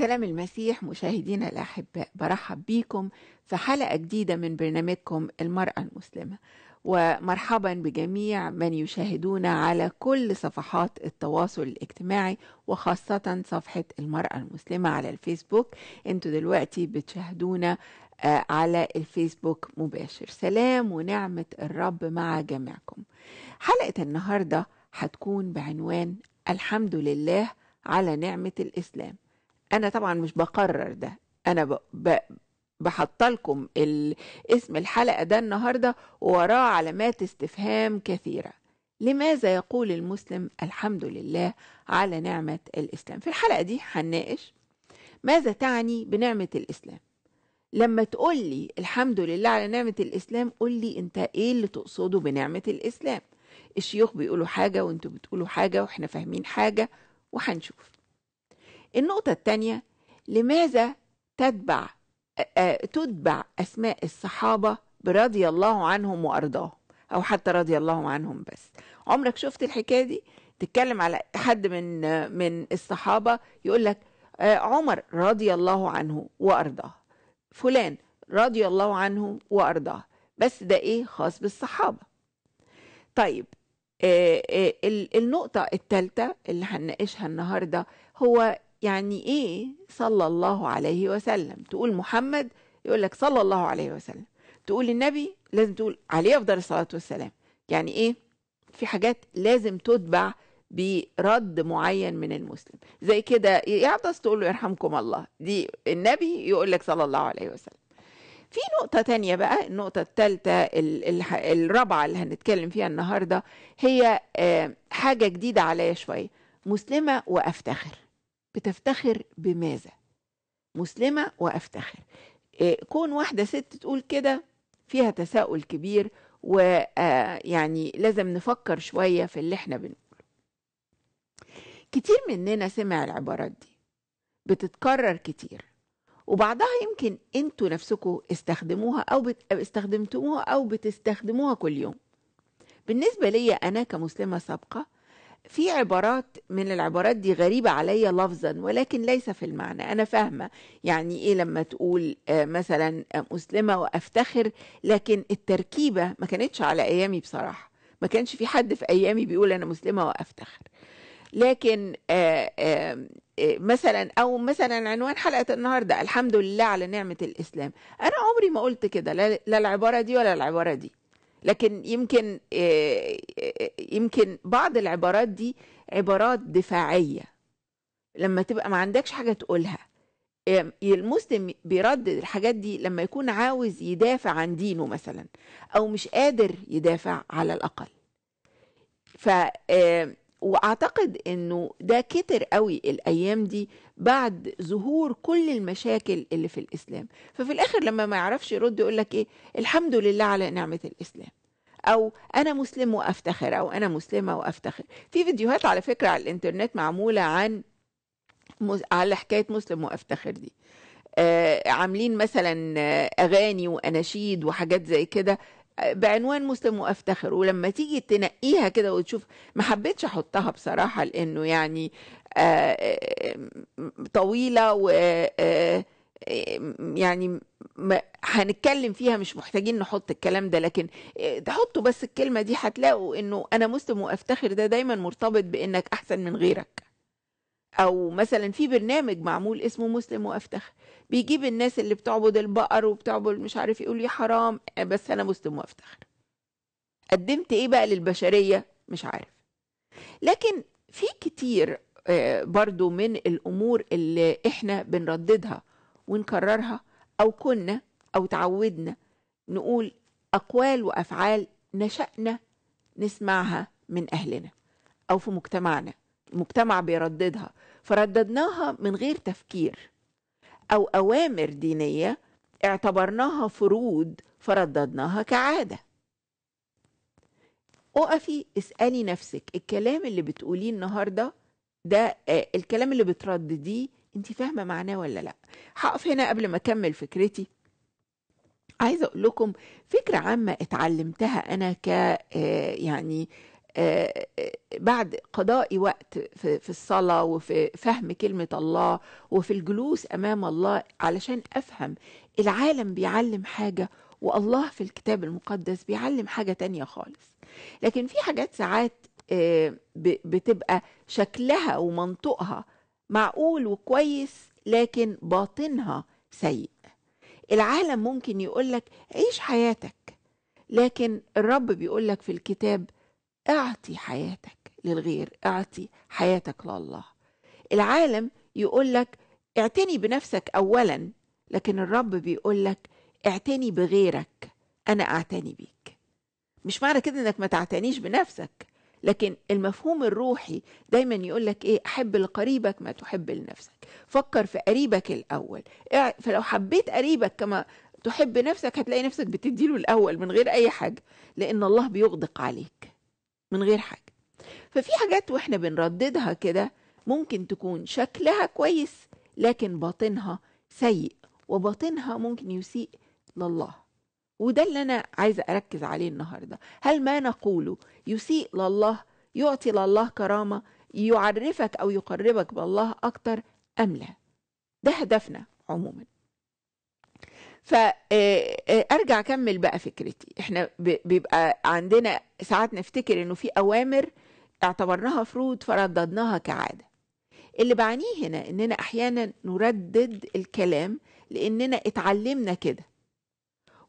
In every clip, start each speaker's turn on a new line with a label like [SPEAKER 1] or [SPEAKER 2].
[SPEAKER 1] سلام المسيح مشاهدينا الأحباء برحب بيكم في حلقة جديدة من برنامجكم المرأة المسلمة ومرحبا بجميع من يشاهدونا على كل صفحات التواصل الاجتماعي وخاصة صفحة المرأة المسلمة على الفيسبوك انتوا دلوقتي بتشاهدونا آه، على الفيسبوك مباشر سلام ونعمة الرب مع جميعكم حلقة النهاردة هتكون بعنوان الحمد لله على نعمة الإسلام انا طبعا مش بقرر ده انا ب... ب... بحط لكم ال... اسم الحلقه ده النهارده وراه علامات استفهام كثيره لماذا يقول المسلم الحمد لله على نعمه الاسلام في الحلقه دي هنناقش ماذا تعني بنعمه الاسلام لما تقول لي الحمد لله على نعمه الاسلام قول لي انت ايه اللي تقصده بنعمه الاسلام الشيوخ بيقولوا حاجه وانتوا بتقولوا حاجه واحنا فاهمين حاجه وهنشوف النقطة الثانية لماذا تتبع تتبع أسماء الصحابة برضي الله عنهم وأرضاهم أو حتى رضي الله عنهم بس عمرك شفت الحكاية دي تتكلم على حد من من الصحابة يقول لك آه، عمر رضي الله عنه وأرضاه فلان رضي الله عنه وأرضاه بس ده إيه خاص بالصحابة طيب آه، آه، النقطة الثالثة اللي هنناقشها النهاردة هو يعني ايه صلى الله عليه وسلم تقول محمد يقول لك صلى الله عليه وسلم تقول النبي لازم تقول عليه افضل الصلاه والسلام يعني ايه في حاجات لازم تتبع برد معين من المسلم زي كده يعطس تقول له يرحمكم الله دي النبي يقول لك صلى الله عليه وسلم في نقطة تانية بقى النقطة الثالثة الرابعة اللي هنتكلم فيها النهاردة هي آه، حاجة جديدة عليا شوية مسلمة وأفتخر بتفتخر بماذا مسلمة وأفتخر آه، كون واحدة ست تقول كده فيها تساؤل كبير ويعني آه، لازم نفكر شوية في اللي احنا بنقوله كتير مننا سمع العبارات دي بتتكرر كتير وبعضها يمكن انتوا نفسكم استخدموها او بت... استخدمتموها او بتستخدموها كل يوم بالنسبة ليا انا كمسلمة سابقة في عبارات من العبارات دي غريبة عليا لفظا ولكن ليس في المعنى أنا فاهمة يعني إيه لما تقول آه، مثلا آه، مسلمة وأفتخر لكن التركيبة ما كانتش على أيامي بصراحة ما كانش في حد في أيامي بيقول أنا مسلمة وأفتخر لكن آه، مثلا او مثلا عنوان حلقه النهارده الحمد لله على نعمه الاسلام انا عمري ما قلت كده لا العباره دي ولا العباره دي لكن يمكن آه، آه، يمكن بعض العبارات دي عبارات دفاعية لما تبقى ما عندكش حاجة تقولها المسلم بيردد الحاجات دي لما يكون عاوز يدافع عن دينه مثلا أو مش قادر يدافع على الأقل ف واعتقد انه ده كتر قوي الايام دي بعد ظهور كل المشاكل اللي في الاسلام ففي الاخر لما ما يعرفش يرد يقول لك ايه الحمد لله على نعمه الاسلام او انا مسلم وافتخر او انا مسلمه وافتخر في فيديوهات على فكره على الانترنت معموله عن على حكايه مسلم وافتخر دي آه عاملين مثلا آه، اغاني واناشيد وحاجات زي كده بعنوان مسلم وافتخر ولما تيجي تنقيها كده وتشوف ما حبيتش احطها بصراحه لانه يعني آه، آه، طويله و آه، يعني هنتكلم فيها مش محتاجين نحط الكلام ده لكن تحطوا بس الكلمة دي هتلاقوا انه انا مسلم وافتخر ده دايما مرتبط بانك احسن من غيرك او مثلا في برنامج معمول اسمه مسلم وافتخر بيجيب الناس اللي بتعبد البقر وبتعبد مش عارف إيه، يقول لي حرام آه، بس انا مسلم وافتخر قدمت ايه بقى للبشريه مش عارف لكن في كتير آه، برضو من الامور اللي احنا بنرددها ونكررها او كنا او تعودنا نقول اقوال وافعال نشانا نسمعها من اهلنا او في مجتمعنا المجتمع بيرددها فرددناها من غير تفكير أو أوامر دينية اعتبرناها فروض فرددناها كعادة اقفي اسألي نفسك الكلام اللي بتقوليه النهاردة ده آه، الكلام اللي بتردديه انت فاهمة معناه ولا لأ هقف هنا قبل ما أكمل فكرتي عايزه اقول لكم فكره عامه اتعلمتها انا ك آه، يعني آه، آه، بعد قضاء وقت في الصلاة وفي فهم كلمة الله وفي الجلوس أمام الله علشان أفهم العالم بيعلم حاجة والله في الكتاب المقدس بيعلم حاجة تانية خالص لكن في حاجات ساعات آه، بتبقى شكلها ومنطقها معقول وكويس لكن باطنها سيء العالم ممكن يقولك عيش حياتك لكن الرب بيقولك في الكتاب اعطي حياتك للغير اعطي حياتك لله العالم يقول لك اعتني بنفسك اولا لكن الرب بيقول لك اعتني بغيرك انا اعتني بيك مش معنى كده انك ما تعتنيش بنفسك لكن المفهوم الروحي دايما يقول لك ايه احب لقريبك ما تحب لنفسك فكر في قريبك الاول فلو حبيت قريبك كما تحب نفسك هتلاقي نفسك بتديله الاول من غير اي حاجه لان الله بيغدق عليك من غير حاجة ففي حاجات واحنا بنرددها كده ممكن تكون شكلها كويس لكن باطنها سيء وباطنها ممكن يسيء لله وده اللي أنا عايزة أركز عليه النهاردة هل ما نقوله يسيء لله يعطي لله كرامة يعرفك أو يقربك بالله أكتر أم لا ده هدفنا عموماً فارجع آه، آه، اكمل بقى فكرتي احنا بيبقى عندنا ساعات نفتكر انه في اوامر اعتبرناها فروض فرددناها كعاده اللي بعنيه هنا اننا احيانا نردد الكلام لاننا اتعلمنا كده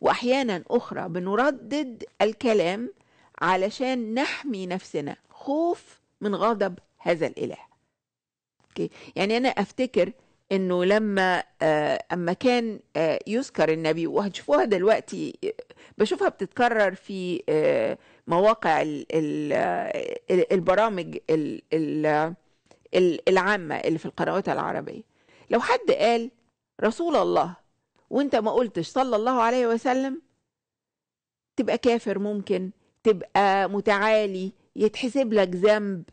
[SPEAKER 1] واحيانا اخرى بنردد الكلام علشان نحمي نفسنا خوف من غضب هذا الاله اوكي يعني انا افتكر انه لما آه، اما كان آه، يذكر النبي وهتشوفوها دلوقتي بشوفها بتتكرر في آه، مواقع البرامج العامة اللي في القنوات العربية لو حد قال رسول الله وانت ما قلتش صلى الله عليه وسلم تبقى كافر ممكن تبقى متعالي يتحسب لك ذنب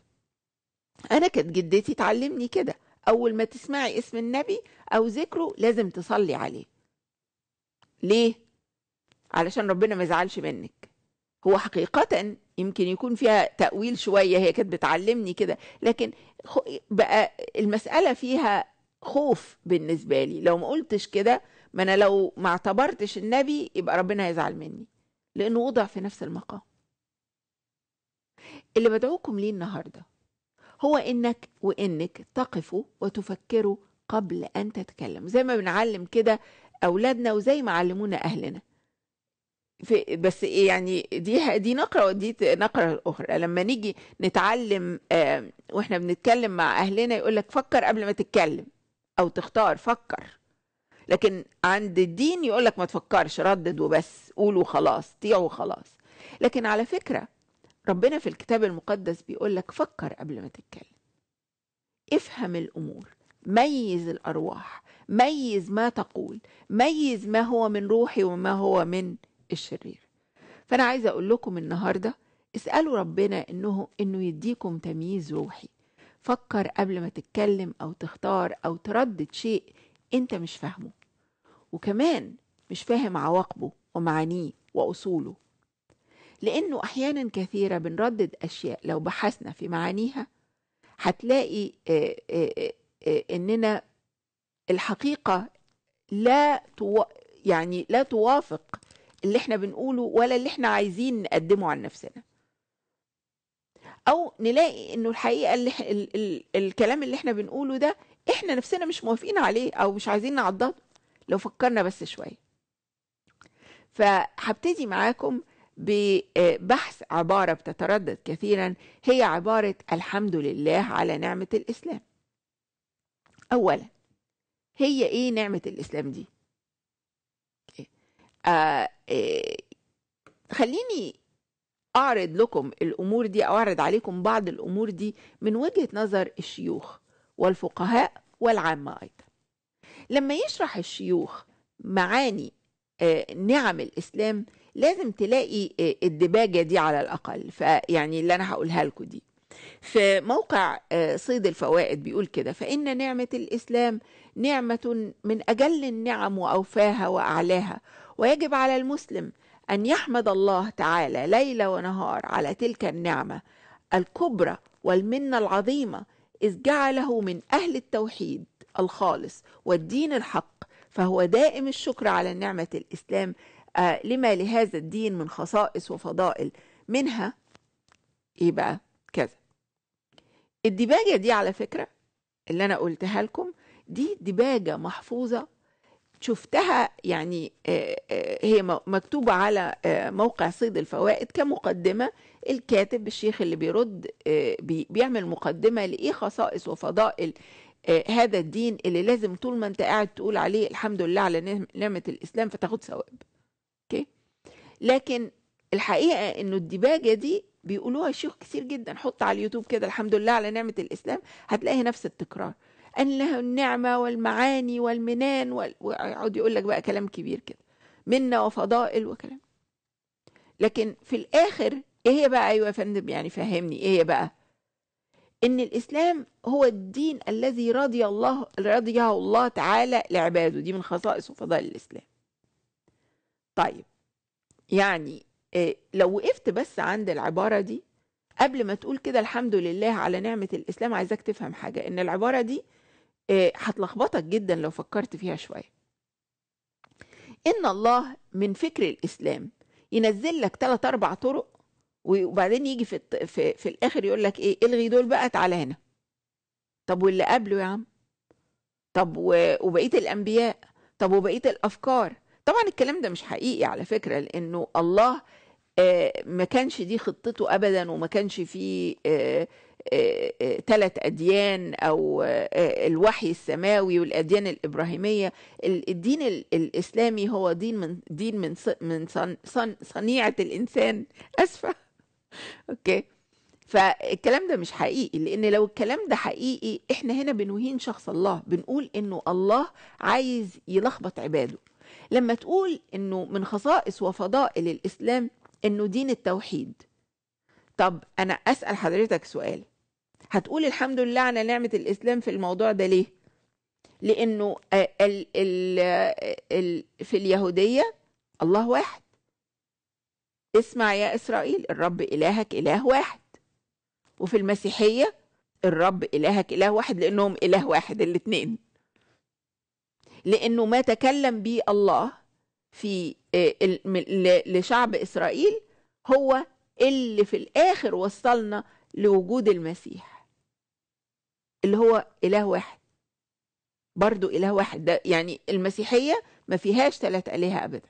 [SPEAKER 1] انا كانت جدتي تعلمني كده أول ما تسمعي اسم النبي أو ذكره لازم تصلي عليه ليه؟ علشان ربنا ما يزعلش منك هو حقيقة يمكن يكون فيها تأويل شوية هي كانت بتعلمني كده لكن بقى المسألة فيها خوف بالنسبة لي لو ما قلتش كده ما أنا لو ما اعتبرتش النبي يبقى ربنا هيزعل مني لأنه وضع في نفس المقام اللي بدعوكم ليه النهارده هو انك وانك تقفوا وتفكروا قبل ان تتكلم زي ما بنعلم كده اولادنا وزي ما علمونا اهلنا في بس يعني دي دي نقره ودي نقره اخرى لما نيجي نتعلم واحنا بنتكلم مع اهلنا يقول لك فكر قبل ما تتكلم او تختار فكر لكن عند الدين يقول لك ما تفكرش ردد وبس قول وخلاص طيع وخلاص لكن على فكره ربنا في الكتاب المقدس بيقول لك فكر قبل ما تتكلم افهم الامور ميز الارواح ميز ما تقول ميز ما هو من روحي وما هو من الشرير فانا عايزه اقول لكم النهارده اسالوا ربنا انه انه يديكم تمييز روحي فكر قبل ما تتكلم او تختار او تردد شيء انت مش فاهمه وكمان مش فاهم عواقبه ومعانيه واصوله لأنه أحيانا كثيرة بنردد أشياء لو بحثنا في معانيها هتلاقي آه، آه، آه، إننا الحقيقة لا تو... يعني لا توافق اللي احنا بنقوله ولا اللي احنا عايزين نقدمه عن نفسنا او نلاقي انه الحقيقه اللي ال... ال... الكلام اللي احنا بنقوله ده احنا نفسنا مش موافقين عليه او مش عايزين نعضده لو فكرنا بس شويه فهبتدي معاكم ببحث آه، عبارة بتتردد كثيرا هي عبارة الحمد لله على نعمة الإسلام أولا هي إيه نعمة الإسلام دي؟ إيه؟ آه إيه خليني أعرض لكم الأمور دي اه خليني اعرض لكم أعرض عليكم بعض الأمور دي من وجهة نظر الشيوخ والفقهاء والعامة أيضا لما يشرح الشيوخ معاني آه نعم الإسلام لازم تلاقي آه، الدباجة دي على الأقل فيعني اللي أنا هقولها لكم دي في موقع آه، صيد الفوائد بيقول كده فإن نعمة الإسلام نعمة من أجل النعم وأوفاها وأعلاها ويجب على المسلم أن يحمد الله تعالى ليل ونهار على تلك النعمة الكبرى والمنة العظيمة إذ جعله من أهل التوحيد الخالص والدين الحق فهو دائم الشكر على نعمة الإسلام آه، لما لهذا الدين من خصائص وفضائل منها يبقى إيه كذا الديباجة دي على فكرة اللي أنا قلتها لكم دي ديباجة محفوظة شفتها يعني آه، آه، هي مكتوبة على موقع صيد الفوائد كمقدمة الكاتب الشيخ اللي بيرد بيعمل مقدمة لإيه خصائص وفضائل هذا الدين اللي لازم طول ما أنت قاعد تقول عليه الحمد لله على نعم-، نعمة الإسلام فتاخد ثواب اوكي لكن الحقيقه انه الديباجه دي بيقولوها شيوخ كتير جدا حط على اليوتيوب كده الحمد لله على نعمه الاسلام هتلاقي نفس التكرار ان له النعمه والمعاني والمنان ويقعد يقول لك بقى كلام كبير كده منا وفضائل وكلام لكن في الاخر ايه هي بقى ايوه يا فندم يعني فهمني ايه هي بقى ان الاسلام هو الدين الذي رضي الله رضيه الله تعالى لعباده دي من خصائص وفضائل الاسلام طيب يعني آه، لو وقفت بس عند العبارة دي قبل ما تقول كده الحمد لله على نعمة الإسلام عايزاك تفهم حاجة إن العبارة دي آه، هتلخبطك جدا لو فكرت فيها شوية إن الله من فكر الإسلام ينزل لك ثلاث أربع طرق وبعدين يجي في, في, في الآخر يقول لك إيه الغي دول بقى تعالى هنا طب واللي قبله يا عم طب وبقية الأنبياء طب وبقية الأفكار طبعا الكلام ده مش حقيقي على فكرة لأنه الله آه، ما كانش دي خطته أبدا وما كانش فيه ثلاث آه، آه، أديان أو الوحي السماوي والأديان الإبراهيمية الدين الإسلامي هو دين من دين من من صنيعة الإنسان أسفة أوكي فالكلام ده مش حقيقي لان لو الكلام ده حقيقي احنا هنا بنوهين شخص الله بنقول انه الله عايز يلخبط عباده لما تقول انه من خصائص وفضائل الاسلام انه دين التوحيد طب انا اسال حضرتك سؤال هتقول الحمد لله على نعمه الاسلام في الموضوع ده ليه لانه الـ الـ الـ في اليهوديه الله واحد اسمع يا اسرائيل الرب الهك اله واحد وفي المسيحيه الرب الهك اله واحد لانهم اله واحد الاثنين لأنه ما تكلم به الله في آه، لشعب إسرائيل هو اللي في الآخر وصلنا لوجود المسيح اللي هو إله واحد برضو إله واحد ده يعني المسيحية ما فيهاش ثلاث آلهة أبدا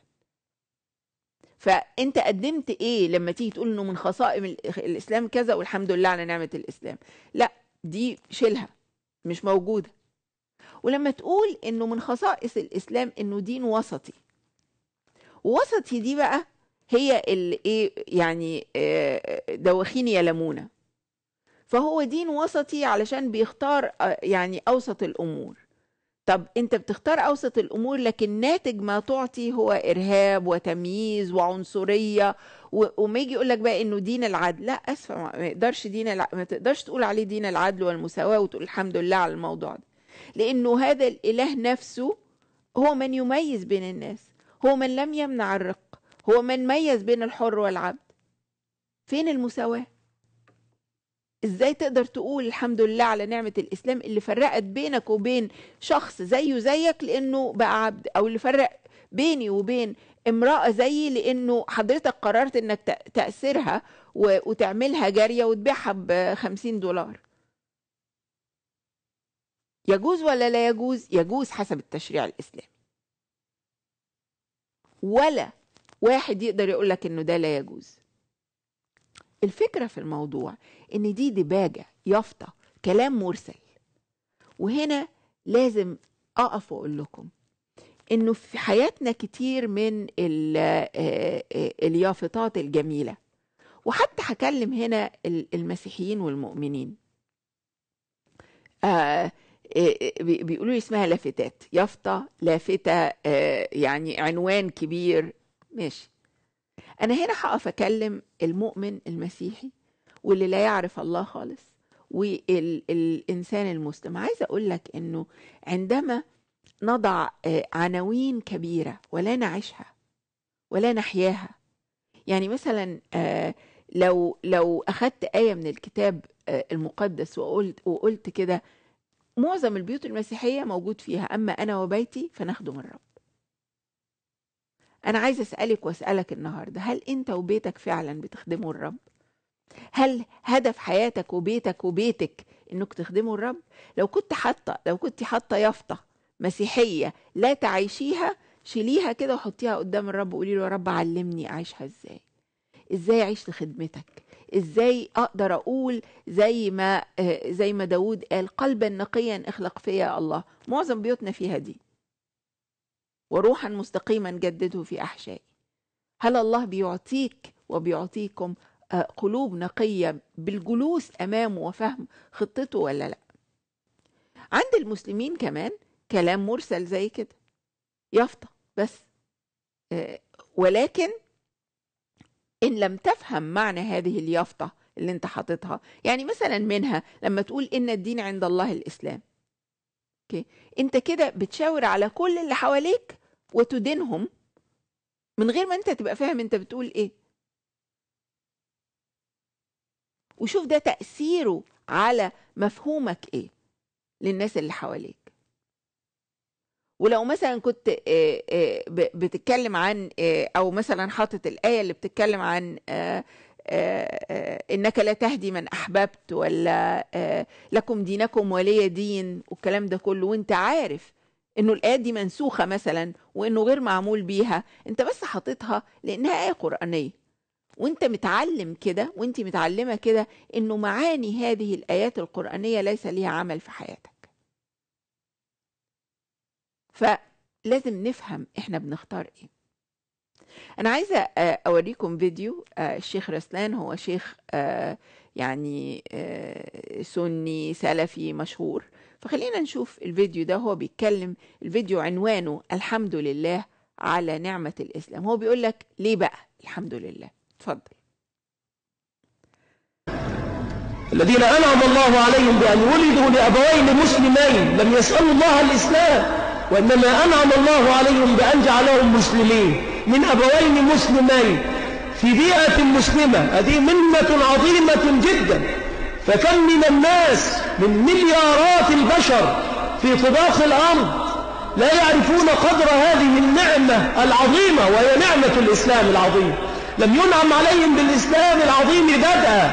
[SPEAKER 1] فأنت قدمت إيه لما تيجي تقول إنه من خصائم الإسلام كذا والحمد لله على نعمة الإسلام لا دي شيلها مش موجودة ولما تقول انه من خصائص الاسلام انه دين وسطي وسطي دي بقى هي اللي ايه يعني آه، دواخين يا لمونه فهو دين وسطي علشان بيختار آه، يعني اوسط الامور طب انت بتختار اوسط الامور لكن ناتج ما تعطي هو ارهاب وتمييز وعنصريه وما يجي يقول لك بقى انه دين العدل لا اسفه ما يقدرش دين الع... ما تقدرش تقول عليه دين العدل والمساواه وتقول الحمد لله على الموضوع ده لأنه هذا الإله نفسه هو من يميز بين الناس هو من لم يمنع الرق هو من ميز بين الحر والعبد فين المساواة؟ ازاي تقدر تقول الحمد لله على نعمة الإسلام اللي فرقت بينك وبين شخص زيه زيك لأنه بقى عبد أو اللي فرق بيني وبين امرأة زيي لأنه حضرتك قررت إنك تأثرها وتعملها جارية وتبيعها ب 50 دولار يجوز ولا لا يجوز يجوز حسب التشريع الاسلامي ولا واحد يقدر يقول لك انه ده لا يجوز الفكره في الموضوع ان دي دباجه يافطه كلام مرسل وهنا لازم اقف واقول لكم انه في حياتنا كتير من آه، آه، اليافطات الجميله وحتى هكلم هنا المسيحيين والمؤمنين آه آه، آه، بيقولوا لي اسمها لافتات يافطة لافتة آه، يعني عنوان كبير ماشي أنا هنا هقف أكلم المؤمن المسيحي واللي لا يعرف الله خالص والإنسان المسلم عايزة أقول لك إنه عندما نضع عناوين كبيرة ولا نعيشها ولا نحياها يعني مثلا لو لو أخدت آية من الكتاب المقدس وقلت وقلت كده معظم البيوت المسيحية موجود فيها أما أنا وبيتي فنخدم الرب أنا عايز أسألك وأسألك النهاردة هل أنت وبيتك فعلا بتخدموا الرب؟ هل هدف حياتك وبيتك وبيتك انك تخدموا الرب لو كنت حاطه لو كنت حاطه يافطه مسيحيه لا تعيشيها شيليها كده وحطيها قدام الرب وقولي له يا رب علمني اعيشها ازاي ازاي اعيش لخدمتك ازاي اقدر اقول زي ما آه، زي ما داود قال قلبا نقيا اخلق فيا الله معظم بيوتنا فيها دي وروحا مستقيما جدده في احشائي هل الله بيعطيك وبيعطيكم آه، قلوب نقيه بالجلوس امامه وفهم خطته ولا لا عند المسلمين كمان كلام مرسل زي كده يافطه بس آه، ولكن إن لم تفهم معنى هذه اليافطة اللي أنت حاططها يعني مثلا منها لما تقول إن الدين عند الله الإسلام أوكي أنت كده بتشاور على كل اللي حواليك وتدينهم من غير ما أنت تبقى فاهم أنت بتقول إيه وشوف ده تأثيره على مفهومك إيه للناس اللي حواليك ولو مثلا كنت آه، آه، بتتكلم عن آه، او مثلا حاطط الايه اللي بتتكلم عن انك لا تهدي من احببت ولا لكم دينكم ولي دين والكلام ده كله وانت عارف انه الايه دي منسوخه مثلا وانه غير معمول بيها انت بس حاططها لانها ايه قرانيه وانت متعلم كده وانت متعلمه كده انه معاني هذه الايات القرانيه ليس ليها عمل في حياتك فلازم نفهم احنا بنختار ايه انا عايزه آه، اوريكم فيديو آه، الشيخ رسلان هو شيخ آه، يعني سني سلفي مشهور فخلينا نشوف الفيديو ده هو بيتكلم الفيديو عنوانه الحمد لله على نعمة الإسلام هو بيقول لك ليه بقى الحمد لله اتفضل
[SPEAKER 2] الذين أنعم الله عليهم بأن ولدوا لأبوين مسلمين لم يسألوا الله الإسلام وإنما أنعم الله عليهم بأن جعلهم مسلمين من أبوين مسلمين في بيئة مسلمة هذه منة عظيمة جدا فكم من الناس من مليارات البشر في طباق الأرض لا يعرفون قدر هذه النعمة العظيمة وهي نعمة الإسلام العظيم لم ينعم عليهم بالإسلام العظيم بدءا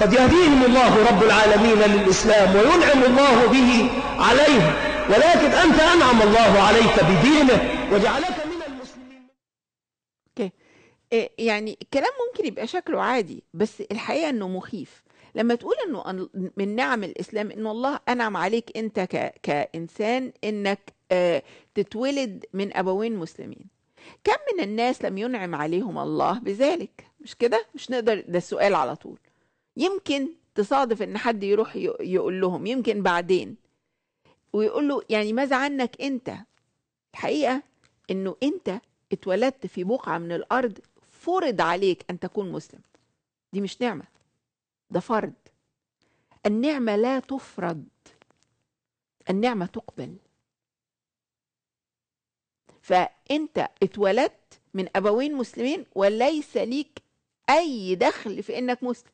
[SPEAKER 2] قد يهديهم الله رب العالمين للإسلام وينعم الله به عليهم ولكن أنت أنعم الله عليك بدينه وجعلك من المسلمين
[SPEAKER 1] إيه، يعني الكلام ممكن يبقى شكله عادي بس الحقيقة أنه مخيف لما تقول أنه من نعم الإسلام أن الله أنعم عليك أنت ك... كإنسان أنك آه، تتولد من أبوين مسلمين كم من الناس لم ينعم عليهم الله بذلك مش كده مش نقدر ده السؤال على طول يمكن تصادف ان حد يروح يقول لهم يمكن بعدين ويقول له يعني ماذا عنك انت الحقيقه انه انت اتولدت في بقعه من الارض فرض عليك ان تكون مسلم دي مش نعمه ده فرض النعمه لا تفرض النعمه تقبل فانت اتولدت من ابوين مسلمين وليس ليك اي دخل في انك مسلم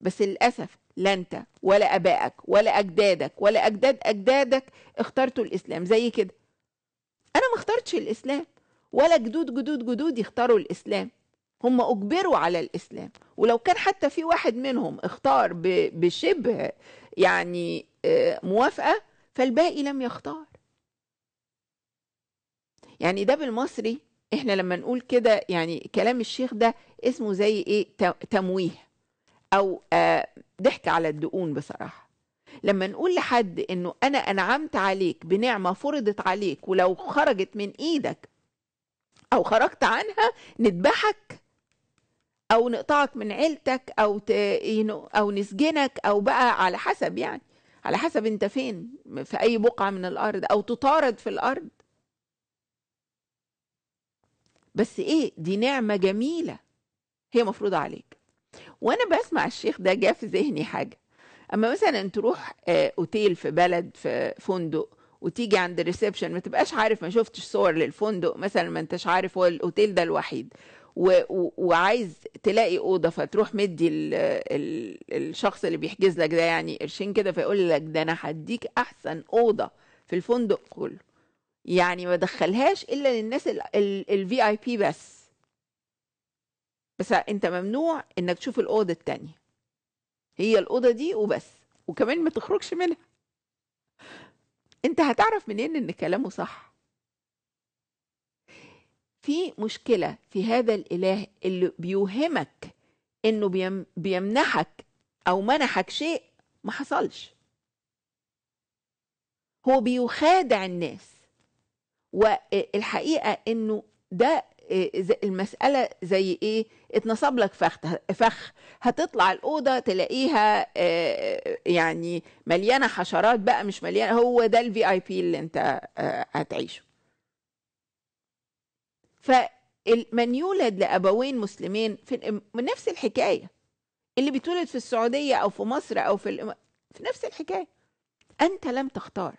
[SPEAKER 1] بس للاسف لا انت ولا ابائك ولا اجدادك ولا اجداد اجدادك اخترتوا الاسلام زي كده انا ما اخترتش الاسلام ولا جدود جدود جدودي اختاروا الاسلام هم اجبروا على الاسلام ولو كان حتى في واحد منهم اختار بشبه يعني آه، موافقه فالباقي لم يختار يعني ده بالمصري احنا لما نقول كده يعني كلام الشيخ ده اسمه زي ايه تمويه او آه، ضحك على الدقون بصراحه لما نقول لحد انه انا انعمت عليك بنعمه فرضت عليك ولو خرجت من ايدك او خرجت عنها نذبحك او نقطعك من عيلتك او ت... او نسجنك او بقى على حسب يعني على حسب انت فين في اي بقعه من الارض او تطارد في الارض بس ايه دي نعمه جميله هي مفروضه عليك وانا بسمع الشيخ ده جاء في ذهني حاجه اما مثلا تروح آه، اوتيل في بلد في فندق وتيجي عند الريسبشن ما تبقاش عارف ما شفتش صور للفندق مثلا ما انتش عارف هو الاوتيل ده الوحيد و... و... وعايز تلاقي اوضه فتروح مدي الـ الـ الشخص اللي بيحجز لك ده يعني قرشين كده فيقول لك ده انا هديك احسن اوضه في الفندق كله يعني ما دخلهاش الا للناس الفي اي بي بس بس انت ممنوع انك تشوف الاوضه التانية هي الاوضه دي وبس وكمان ما تخرجش منها انت هتعرف منين ان كلامه صح في مشكله في هذا الاله اللي بيوهمك انه بيمنحك او منحك شيء ما حصلش هو بيخادع الناس والحقيقه انه ده إيه، المساله زي ايه اتنصب لك فخ فخ هتطلع الاوضه تلاقيها آه، يعني مليانه حشرات بقى مش مليانه هو ده الفي اي بي اللي انت آه، هتعيشه فمن يولد لابوين مسلمين في نفس الحكايه اللي بيتولد في السعوديه او في مصر او في في نفس الحكايه انت لم تختار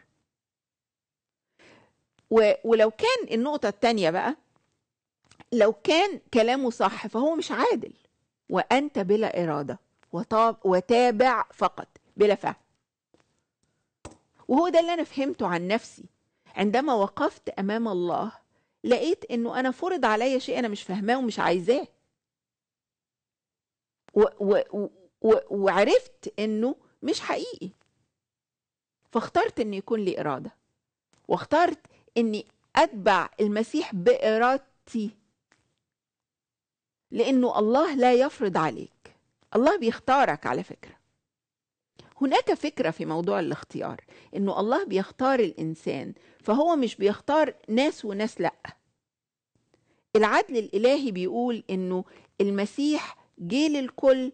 [SPEAKER 1] ولو كان النقطه الثانيه بقى لو كان كلامه صح فهو مش عادل وأنت بلا إرادة وتابع فقط بلا فهم وهو ده اللي أنا فهمته عن نفسي عندما وقفت أمام الله لقيت إنه أنا فرض عليا شيء أنا مش فاهماه ومش عايزاه و و و وعرفت إنه مش حقيقي فاخترت إن يكون لي إرادة واخترت إني أتبع المسيح بإرادتي لأنه الله لا يفرض عليك الله بيختارك على فكرة هناك فكرة في موضوع الاختيار إنه الله بيختار الإنسان فهو مش بيختار ناس وناس لأ العدل الإلهي بيقول إنه المسيح جه للكل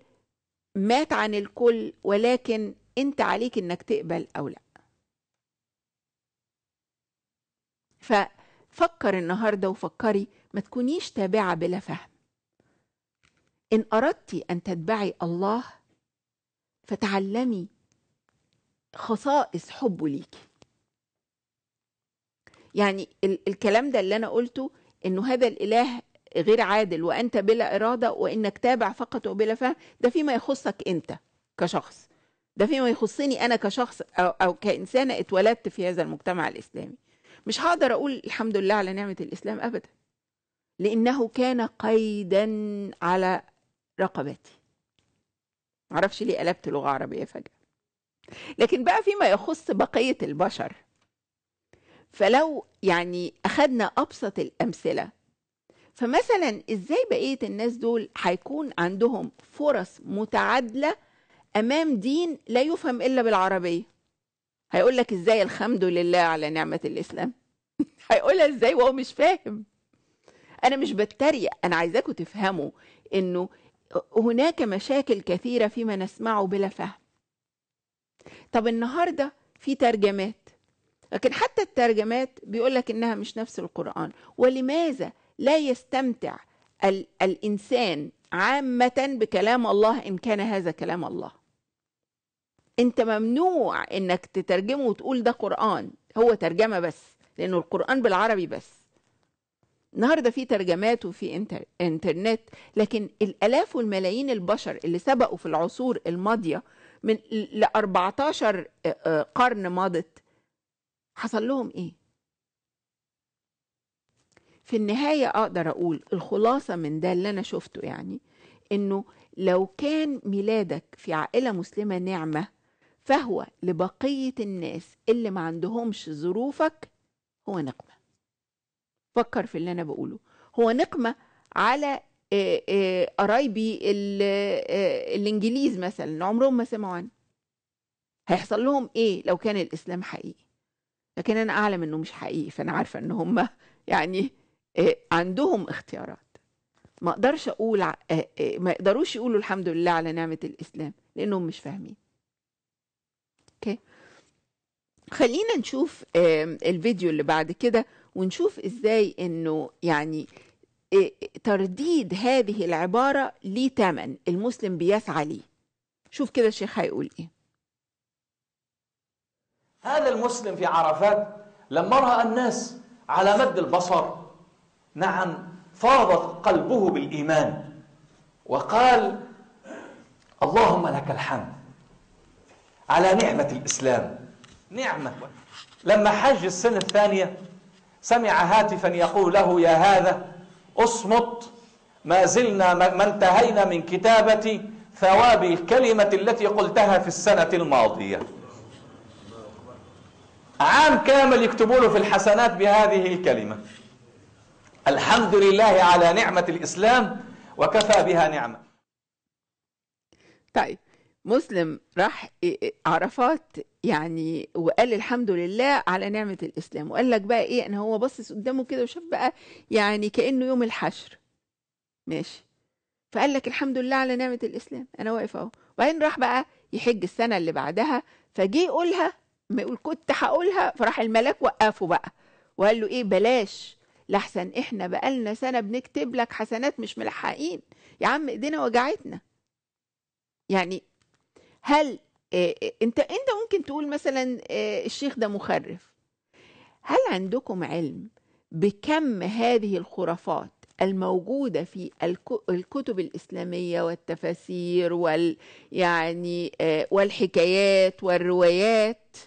[SPEAKER 1] مات عن الكل ولكن أنت عليك إنك تقبل أو لأ ففكر النهاردة وفكري ما تكونيش تابعة بلا فهم إن أردت أن تتبعي الله فتعلمي خصائص حبه ليكي يعني ال- الكلام ده اللي أنا قلته إنه هذا الإله غير عادل وأنت بلا إرادة وإنك تابع فقط وبلا فهم ده فيما يخصك أنت كشخص ده فيما يخصني أنا كشخص أو, أو كإنسانة اتولدت في هذا المجتمع الإسلامي مش هقدر أقول الحمد لله على نعمة الإسلام أبدا لأنه كان قيدا على رقبتي معرفش ليه قلبت لغة عربية فجأة لكن بقى فيما يخص بقية البشر فلو يعني أخذنا أبسط الأمثلة فمثلا إزاي بقية الناس دول هيكون عندهم فرص متعادلة أمام دين لا يفهم إلا بالعربية هيقول لك إزاي الحمد لله على نعمة الإسلام هيقولها إزاي وهو مش فاهم أنا مش بتريق أنا عايزاكم تفهموا إنه هناك مشاكل كثيرة فيما نسمعه بلا فهم طب النهاردة في ترجمات لكن حتى الترجمات بيقولك إنها مش نفس القرآن ولماذا لا يستمتع ال الإنسان عامة بكلام الله إن كان هذا كلام الله انت ممنوع انك تترجمه وتقول ده قرآن هو ترجمة بس لأنه القرآن بالعربي بس النهارده في ترجمات وفي انتر... انترنت لكن الالاف والملايين البشر اللي سبقوا في العصور الماضيه من ل 14 قرن مضت حصل لهم ايه في النهايه اقدر اقول الخلاصه من ده اللي انا شفته يعني انه لو كان ميلادك في عائله مسلمه نعمه فهو لبقيه الناس اللي ما عندهمش ظروفك هو نقمه فكر في اللي انا بقوله هو نقمه على آه، آه، قرايبي آه، الانجليز مثلا عمرهم ما سمعوا عنه هيحصل لهم ايه لو كان الاسلام حقيقي لكن انا اعلم انه مش حقيقي فانا عارفه ان هم يعني عندهم اختيارات ما اقدرش اقول ما يقدروش يقولوا الحمد لله على نعمه الاسلام لانهم مش فاهمين اوكي خلينا نشوف الفيديو اللي بعد كده ونشوف ازاي انه يعني ترديد هذه العبارة ليه تمن المسلم بيسعى ليه شوف كده الشيخ هيقول ايه
[SPEAKER 2] هذا المسلم في عرفات لما رأى الناس على مد البصر نعم فاضت قلبه بالإيمان وقال اللهم لك الحمد على نعمة الإسلام نعمة لما حج السنة الثانية سمع هاتفا يقول له يا هذا اصمت ما زلنا ما انتهينا من كتابة ثواب الكلمة التي قلتها في السنة الماضية عام كامل يكتبوا له في الحسنات بهذه الكلمة الحمد لله على نعمة الإسلام وكفى بها نعمة
[SPEAKER 1] طيب مسلم راح عرفات يعني وقال الحمد لله على نعمة الإسلام وقال لك بقى إيه أن هو بصص قدامه كده وشاف بقى يعني كأنه يوم الحشر ماشي فقال لك الحمد لله على نعمة الإسلام أنا واقف أهو وبعدين راح بقى يحج السنة اللي بعدها فجه يقولها ما يقول كنت هقولها فراح الملاك وقفه بقى وقال له إيه بلاش لحسن إحنا بقالنا سنة بنكتب لك حسنات مش ملحقين يا عم إيدينا وجعتنا يعني هل آه، آه، انت انت ممكن تقول مثلا آه، الشيخ ده مخرف هل عندكم علم بكم هذه الخرافات الموجودة في الكتب الإسلامية والتفاسير وال يعني والحكايات والروايات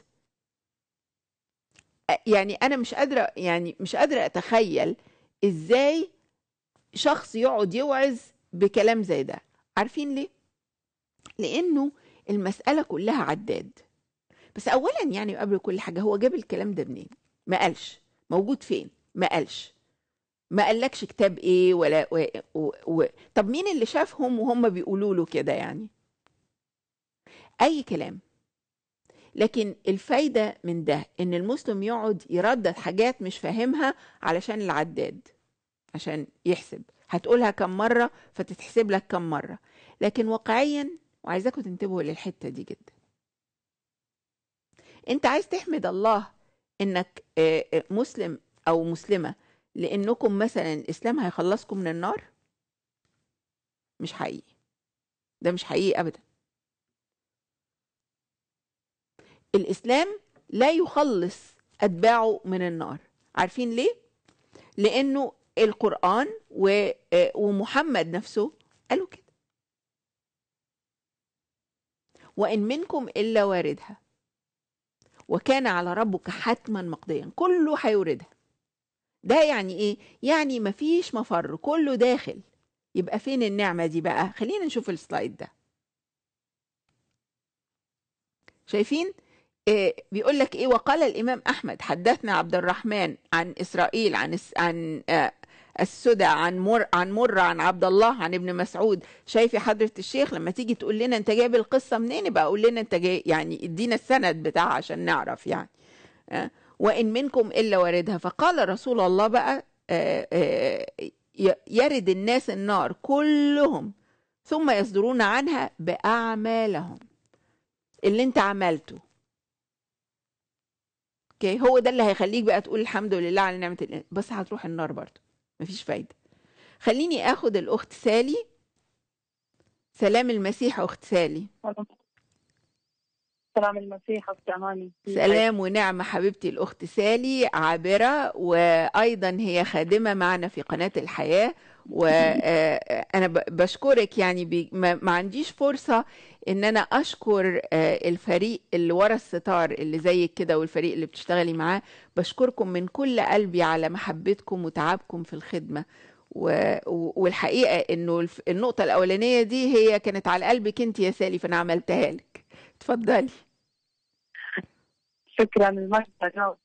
[SPEAKER 1] يعني أنا مش قادرة يعني مش قادرة أتخيل إزاي شخص يقعد يوعظ بكلام زي ده عارفين ليه؟ لأنه المسألة كلها عداد بس أولا يعني قبل كل حاجة هو جاب الكلام ده منين ما قالش موجود فين ما قالش ما قالكش كتاب ايه ولا و... و... و... طب مين اللي شافهم وهم بيقولوا له كده يعني اي كلام لكن الفايده من ده ان المسلم يقعد يردد حاجات مش فاهمها علشان العداد عشان يحسب هتقولها كم مره فتتحسب لك كم مره لكن واقعيا وعايزاكم تنتبهوا للحتة دي جدا انت عايز تحمد الله انك آه، آه، مسلم او مسلمة لانكم مثلا الاسلام هيخلصكم من النار مش حقيقي ده مش حقيقي ابدا الاسلام لا يخلص اتباعه من النار عارفين ليه لانه القران آه، ومحمد نفسه قالوا كده وإن منكم إلا واردها وكان على ربك حتما مقضيا كله هيوردها ده يعني إيه؟ يعني مفيش مفر كله داخل يبقى فين النعمة دي بقى؟ خلينا نشوف السلايد ده شايفين؟ إيه بيقول لك ايه وقال الامام احمد حدثنا عبد الرحمن عن اسرائيل عن عن آه، السدى عن مر عن مر عن عبد الله عن ابن مسعود شايف يا حضره الشيخ لما تيجي تقول لنا انت جايب القصه منين بقى قول لنا انت جاي يعني ادينا السند بتاعها عشان نعرف يعني آه؟ وان منكم الا واردها فقال رسول الله بقى آه، آه، يرد الناس النار كلهم ثم يصدرون عنها باعمالهم اللي انت عملته اوكي هو ده اللي هيخليك بقى تقول الحمد لله على نعمه الانسان بس هتروح النار برضه مفيش فايدة خليني اخد الاخت سالي سلام المسيح اخت سالي
[SPEAKER 3] سلام المسيح اخت اماني سلام
[SPEAKER 1] ونعمه حبيبتي الاخت سالي عابره وايضا هي خادمه معنا في قناه الحياه وانا آه، آه، بشكرك يعني ما عنديش فرصه ان انا اشكر آه، الفريق اللي ورا الستار اللي زيك كده والفريق اللي بتشتغلي معاه بشكركم من كل قلبي على محبتكم وتعبكم في الخدمه و... والحقيقه انه النقطه الاولانيه دي هي كانت على قلبك انت يا سالي فانا عملتها لك اتفضلي شكرا المجد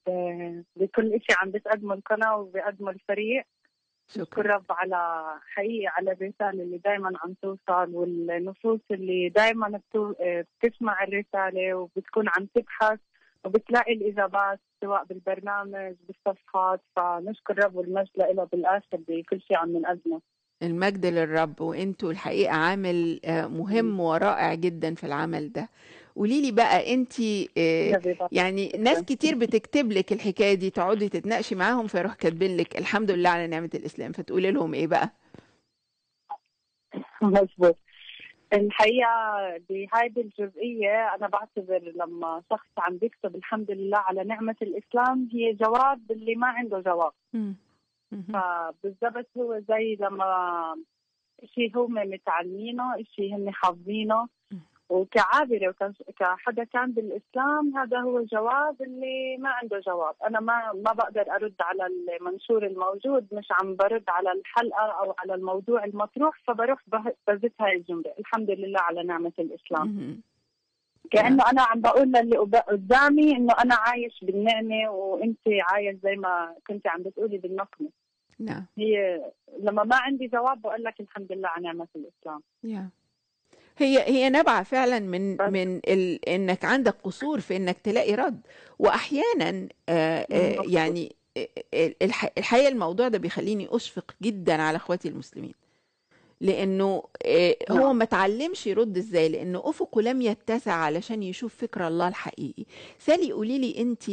[SPEAKER 3] آه، لكل شيء عم بتقدمه القناه وبيقدمه الفريق شكرا رب على حقيقي على الرساله اللي دائما عم توصل والنصوص اللي دائما بتسمع الرساله وبتكون عم تبحث وبتلاقي الاجابات سواء بالبرنامج بالصفحات فنشكر رب والمجد له بالاخر بكل شيء عم نقدمه
[SPEAKER 1] المجد للرب وانتوا الحقيقه عامل آه، مهم ورائع جدا في العمل ده قولي لي بقى انت آه، يعني ناس كتير بتكتب لك الحكايه دي تقعدي تتناقشي معاهم فيروح كاتبين لك الحمد لله على نعمه الاسلام فتقولي لهم ايه بقى؟ مظبوط
[SPEAKER 3] الحقيقه بهذه الجزئيه انا بعتبر لما شخص عم بيكتب الحمد لله على نعمه الاسلام هي جواب اللي ما عنده جواب فبالضبط هو زي لما شيء هم متعلمينه شيء هم حافظينه وكعابره وكحدا كان بالاسلام هذا هو الجواب اللي ما عنده جواب، انا ما ما بقدر ارد على المنشور الموجود، مش عم برد على الحلقه او على الموضوع المطروح فبروح بزت هاي الجمله، الحمد لله على نعمه الاسلام. كانه انا عم بقول للي قدامي انه انا عايش بالنعمه وانت عايش زي ما كنت عم بتقولي بالنقمه. نعم. هي لما ما عندي جواب بقول لك الحمد لله على نعمه الاسلام.
[SPEAKER 1] يا. هي هي نابعه فعلا من من ال... انك عندك قصور في انك تلاقي رد واحيانا آه، آه، يعني آه، الحقيقه الموضوع ده بيخليني اشفق جدا على اخواتي المسلمين لانه هو نعم. ما اتعلمش يرد ازاي لانه افقه لم يتسع علشان يشوف فكر الله الحقيقي سالي قولي لي انت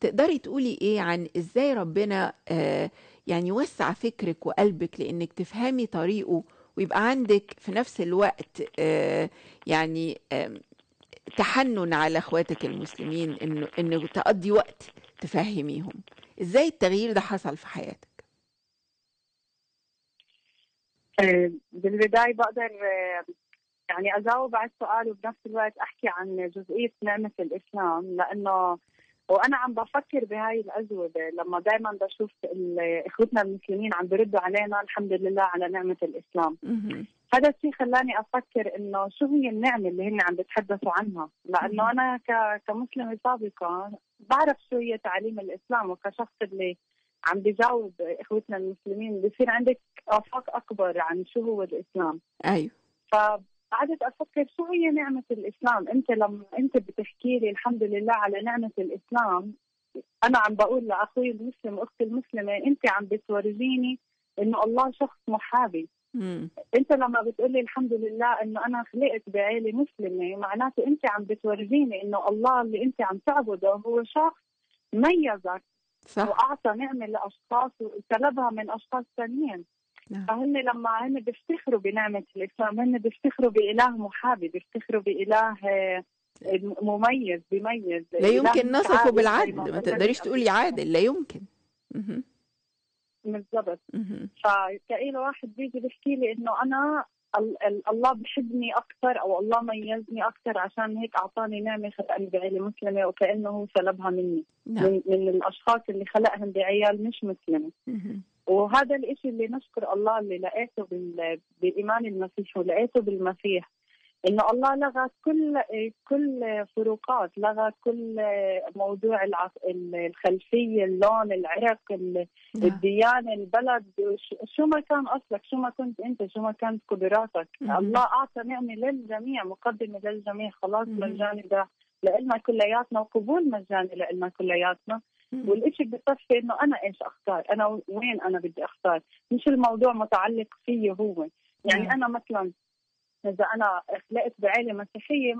[SPEAKER 1] تقدري تقولي ايه عن ازاي ربنا يعني وسع فكرك وقلبك لانك تفهمي طريقه ويبقى عندك في نفس الوقت آه، يعني تحنن على اخواتك المسلمين انه انه تقضي وقت تفهميهم ازاي التغيير ده حصل في حياتك آه،
[SPEAKER 3] بالبداية بقدر آه، يعني أجاوب على السؤال وبنفس الوقت أحكي عن جزئية نعمة الإسلام لأنه وانا عم بفكر بهاي الازوبه لما دائما بشوف اخوتنا المسلمين عم بيردوا علينا الحمد لله على نعمه الاسلام هذا الشيء خلاني افكر انه شو هي النعمه اللي هن عم بيتحدثوا عنها لانه انا كمسلمه سابقه بعرف شو هي تعاليم الاسلام وكشخص اللي عم بجاوب اخوتنا المسلمين بصير عندك افاق اكبر عن شو هو الاسلام ايوه قعدت افكر شو هي نعمه الاسلام انت لما انت بتحكي لي الحمد لله على نعمه الاسلام انا عم بقول لاخوي المسلم واختي المسلمه انت عم بتورجيني انه الله شخص محابي مم. انت لما بتقولي الحمد لله انه انا خلقت بعيله مسلمه معناته انت عم بتورجيني انه الله اللي انت عم تعبده هو شخص ميزك صح. واعطى نعمه لاشخاص وسلبها من اشخاص ثانيين نعم. فهن لما هن بيفتخروا بنعمه الاسلام هن بيفتخروا باله محابي بيفتخروا باله آه، مميز بميز لا يمكن نصفه بالعدل ما تقدريش تقولي
[SPEAKER 1] عادل لا يمكن
[SPEAKER 3] بالضبط فتلاقي واحد بيجي بيحكي لي انه انا الله بحبني اكثر او الله ميزني اكثر عشان هيك اعطاني نعمه خلقني بعيله مسلمه وكانه هو سلبها مني نعم. من, من الاشخاص اللي خلقهم بعيال مش مسلمه وهذا الإشي اللي نشكر الله اللي لقيته بإيمان المسيح ولقيته بالمسيح إنه الله لغى كل كل فروقات لغى كل موضوع الخلفية اللون العرق نعم. الديانة البلد شو ما كان أصلك شو ما كنت أنت شو ما كانت قدراتك الله أعطى نعمة للجميع مقدمة للجميع خلاص مجاني ده لإلنا كلياتنا وقبول مجاني لإلنا كلياتنا والشيء بصفي انه انا ايش اختار انا وين انا بدي اختار مش الموضوع متعلق فيه هو يعني انا مثلا اذا انا خلقت بعائله مسيحيه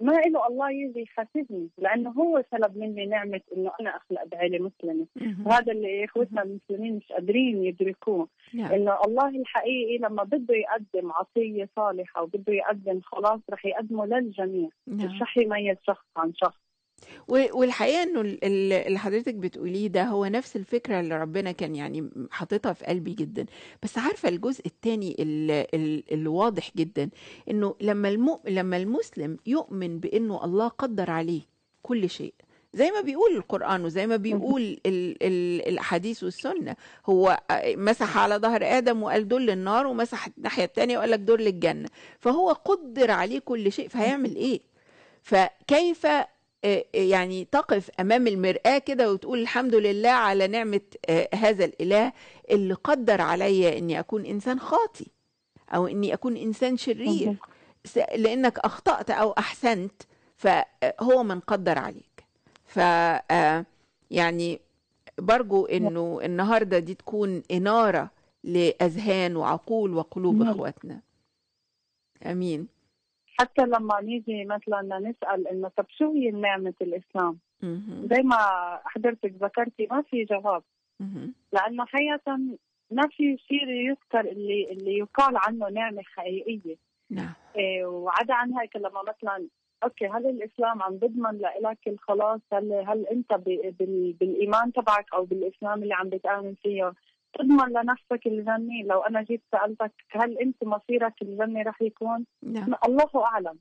[SPEAKER 3] ما له الله يجي يحاسبني لانه هو سلب مني نعمه انه انا اخلق بعائله مسلمه وهذا اللي اخوتنا المسلمين مش قادرين يدركوه انه الله الحقيقي لما بده يقدم عطيه صالحه وبده يقدم خلاص رح يقدمه للجميع مش رح يميز شخص عن شخص
[SPEAKER 1] والحقيقة إنه اللي حضرتِك بتقوليه ده هو نفس الفكرة اللي ربنا كان يعني حاططها في قلبي جدًا، بس عارفة الجزء الثاني الواضح جدًا، إنه لمّا المؤ لمّا المسلم يؤمن بإنه الله قدّر عليه كل شيء، زي ما بيقول القرآن وزي ما بيقول ال ال الأحاديث والسنة، هو مسح على ظهر آدم وقال دول للنار، ومسح الناحية الثانيه وقال لك دول للجنة، فهو قدّر عليه كل شيء، فهيعمل إيه؟ فكيف آه، آه، يعني تقف امام المراه كده وتقول الحمد لله على نعمه آه، هذا الاله اللي قدر عليا اني اكون انسان خاطي او اني اكون انسان شرير لانك اخطات او احسنت فهو من قدر عليك ف يعني برجو انه النهارده دي تكون اناره لاذهان وعقول وقلوب نعم. اخواتنا امين
[SPEAKER 3] حتى لما نيجي مثلا نسال انه طب شو هي نعمه الاسلام؟ زي ما حضرتك ذكرتي ما في جواب لانه حقيقه ما في شيء يذكر اللي اللي يقال عنه نعمه حقيقيه نعم إيه وعدا عن هيك لما مثلا اوكي هل الاسلام عم بضمن لك الخلاص هل هل انت بالايمان تبعك او بالاسلام اللي عم بتامن فيه تضمن لنفسك الجنة لو أنا جيت سألتك هل أنت مصيرك الجنة رح يكون نعم. الله أعلم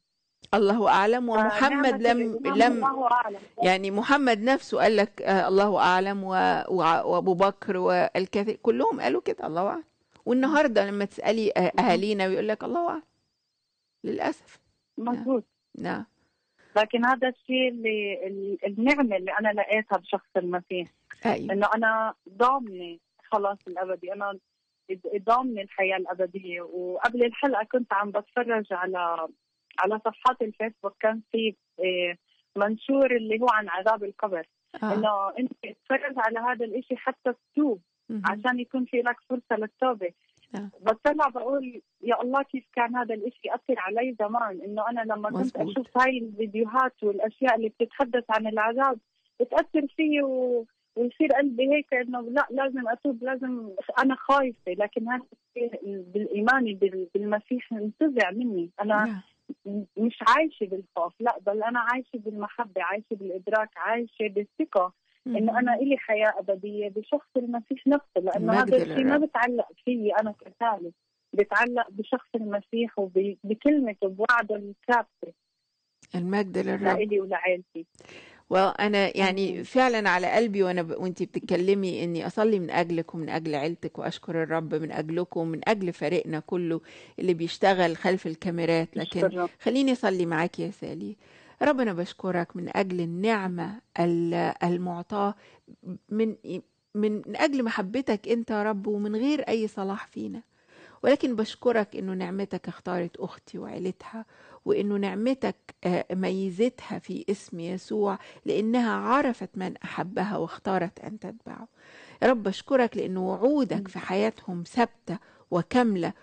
[SPEAKER 1] الله اعلم ومحمد لم لم أعلم. يعني محمد نفسه قال لك آه، الله اعلم وابو بكر والكثير كلهم قالوا كده الله اعلم والنهارده لما تسالي آه، اهالينا ويقول لك الله اعلم للاسف مظبوط نعم, نعم.
[SPEAKER 3] لكن هذا الشيء اللي النعمه اللي انا لقيتها بشخص المسيح أيوة. انه انا ضامنه خلاص الابدي انا ضامنه الحياه الابديه وقبل الحلقه كنت عم بتفرج على على صفحات الفيسبوك كان في آه، منشور اللي هو عن عذاب القبر آه. انه انت تتفرج على هذا الاشي حتى تتوب عشان يكون في لك فرصه للتوبه آه. بطلع بقول يا الله كيف كان هذا الاشي ياثر علي زمان انه انا لما مزبوط. كنت اشوف هاي الفيديوهات والاشياء اللي بتتحدث عن العذاب بتاثر فيي و... ويصير قلبي هيك انه لا لازم اتوب لازم انا خايفه لكن هذا بالايمان بالمسيح انتزع مني انا نعم. مش عايشه بالخوف لا بل انا عايشه بالمحبه عايشه بالادراك عايشه بالثقه انه انا الي حياه ابديه بشخص المسيح نفسه لانه هذا الشيء ما بتعلق فيي انا كثالث بتعلق
[SPEAKER 1] بشخص المسيح وبكلمته وبوعده الثابته المجد للرب
[SPEAKER 3] لإلي ولعائلتي
[SPEAKER 1] وانا يعني أمم. فعلا على قلبي وانا ب... وانت بتتكلمي اني اصلي من اجلك ومن اجل عيلتك واشكر الرب من اجلكم ومن اجل فريقنا كله اللي بيشتغل خلف الكاميرات لكن خليني اصلي معاكي يا سالي ربنا بشكرك من اجل النعمه المعطاه من من اجل محبتك انت يا رب ومن غير اي صلاح فينا ولكن بشكرك انه نعمتك اختارت اختي وعيلتها وانه نعمتك آه، ميزتها في اسم يسوع لانها عرفت من احبها واختارت ان تتبعه يا رب اشكرك لان وعودك في حياتهم ثابته وكامله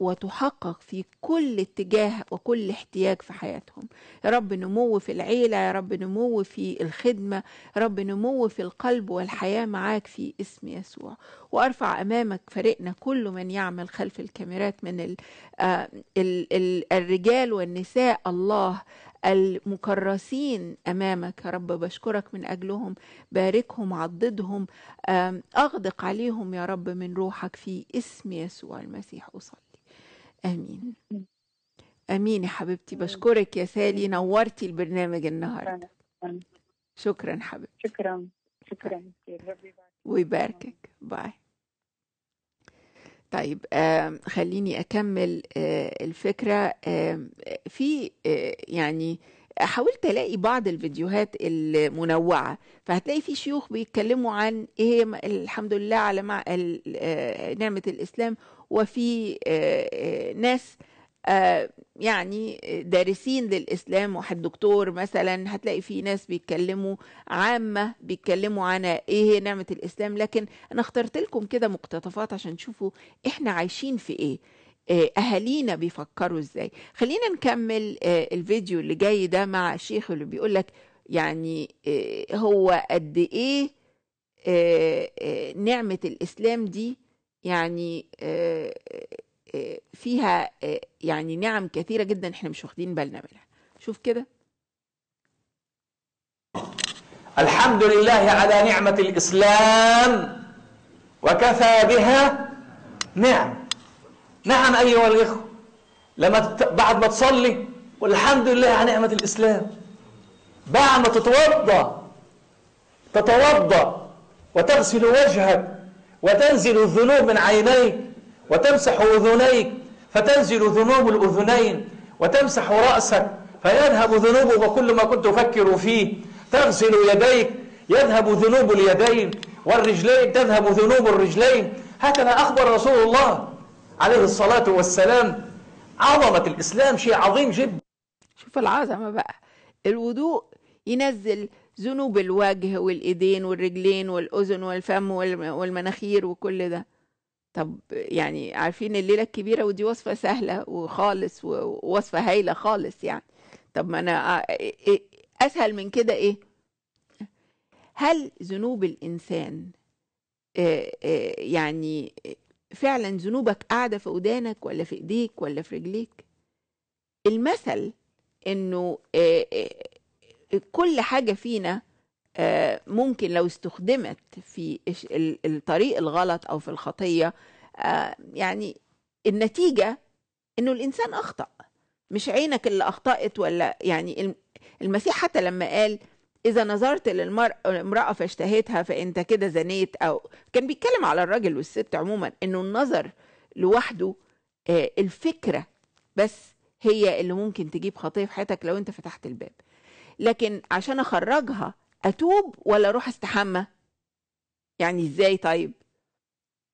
[SPEAKER 1] وتحقق في كل اتجاه وكل احتياج في حياتهم يا رب نمو في العيلة يا رب نمو في الخدمة يا رب نمو في القلب والحياة معاك في اسم يسوع وأرفع أمامك فريقنا كل من يعمل خلف الكاميرات من ال آه، ال الرجال والنساء الله المكرسين امامك يا رب بشكرك من اجلهم باركهم عضدهم اغدق عليهم يا رب من روحك في اسم يسوع المسيح اصلي امين امين يا حبيبتي بشكرك يا سالي نورتي البرنامج النهارده شكرا حبيبتي شكرا شكرا ويباركك باي طيب خليني أكمل آه، الفكرة في آه، يعني حاولت الاقي بعض الفيديوهات المنوعه فهتلاقي في شيوخ بيتكلموا عن ايه الحمد لله على مع آه، نعمه الاسلام وفي ناس آه، يعني دارسين للإسلام واحد دكتور مثلا هتلاقي في ناس بيتكلموا عامة بيتكلموا عن إيه هي نعمة الإسلام لكن أنا اخترت لكم كده مقتطفات عشان تشوفوا إحنا عايشين في إيه آه، اهالينا بيفكروا ازاي خلينا نكمل آه، الفيديو اللي جاي ده مع الشيخ اللي بيقول لك يعني هو قد ايه نعمه الاسلام دي يعني فيها آه، يعني نعم كثيرة جدا احنا مش واخدين بالنا منها شوف كده الحمد لله على نعمة الإسلام
[SPEAKER 2] وكفى بها نعم نعم أيها الإخوة لما بعد ما تصلي والحمد لله على نعمة الإسلام بعد ما تتوضأ تتوضأ وتغسل وجهك وتنزل الذنوب من عينيك وتمسح أذنيك فتنزل ذنوب الأذنين وتمسح رأسك فيذهب ذنوبك وكل ما كنت أفكر فيه تغسل يديك يذهب ذنوب اليدين والرجلين تذهب ذنوب الرجلين هكذا أخبر رسول الله عليه الصلاة والسلام عظمة الإسلام شيء عظيم
[SPEAKER 1] جدا شوف العظمة بقى الوضوء ينزل ذنوب الوجه والإيدين والرجلين والأذن والفم والمناخير وكل ده طب يعني عارفين الليلة الكبيرة ودي وصفة سهلة وخالص ووصفة هايلة خالص يعني طب ما أنا أسهل من كده إيه؟ هل ذنوب الإنسان آه، آه، يعني فعلا ذنوبك قاعدة في ودانك ولا في إيديك ولا في رجليك؟ المثل إنه آه، كل حاجة فينا آه، ممكن لو استخدمت في الطريق الغلط او في الخطيه آه، يعني النتيجه انه الانسان اخطا مش عينك اللي اخطات ولا يعني المسيح حتى لما قال اذا نظرت للمراه فاشتهيتها فانت كده زنيت او كان بيتكلم على الراجل والست عموما انه النظر لوحده آه، الفكره بس هي اللي ممكن تجيب خطيه في حياتك لو انت فتحت الباب لكن عشان اخرجها اتوب ولا اروح استحمى يعني ازاي طيب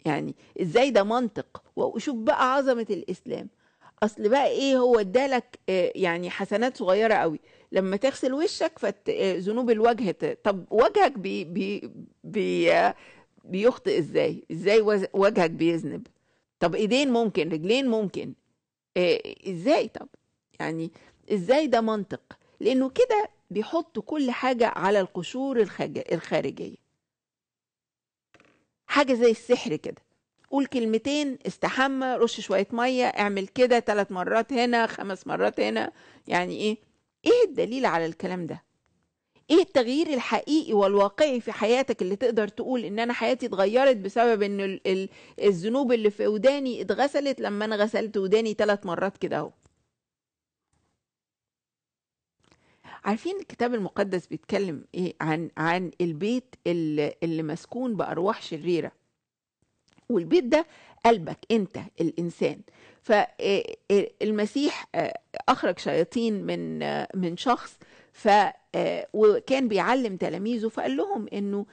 [SPEAKER 1] يعني ازاي ده منطق وشوف بقى عظمه الاسلام اصل بقى ايه هو ادالك آه، يعني حسنات صغيره قوي لما تغسل وشك فذنوب آه، الوجه طب وجهك بي بي بي آه، بيخطئ ازاي ازاي وجهك بيذنب طب ايدين ممكن رجلين ممكن ازاي طب يعني ازاي ده منطق لانه كده بيحطوا كل حاجة على القشور الخارجية حاجة زي السحر كده قول كلمتين استحمى رش شوية مية اعمل كده ثلاث مرات هنا خمس مرات هنا يعني ايه ايه الدليل على الكلام ده ايه التغيير الحقيقي والواقعي في حياتك اللي تقدر تقول ان انا حياتي اتغيرت بسبب ان الذنوب اللي في وداني اتغسلت لما انا غسلت وداني ثلاث مرات كده اهو عارفين الكتاب المقدس بيتكلم ايه عن عن البيت اللي, اللي مسكون بارواح شريره والبيت ده قلبك انت الانسان فالمسيح آه، آه، آه، اخرج شياطين من من شخص ف وكان بيعلم تلاميذه فقال لهم انه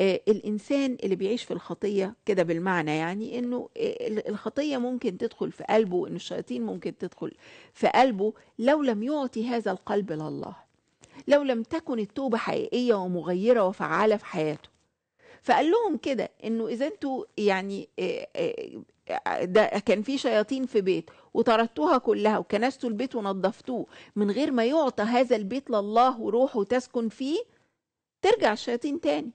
[SPEAKER 1] الانسان اللي بيعيش في الخطيه كده بالمعنى يعني انه الخطيه ممكن تدخل في قلبه ان الشياطين ممكن تدخل في قلبه لو لم يعطي هذا القلب لله لو لم تكن التوبة حقيقية ومغيرة وفعالة في حياته فقال لهم كده انه اذا انتوا يعني آه، آه، ده كان في شياطين في بيت وطردتوها كلها وكنستوا البيت ونظفتوه من غير ما يعطى هذا البيت لله وروحه تسكن فيه ترجع الشياطين تاني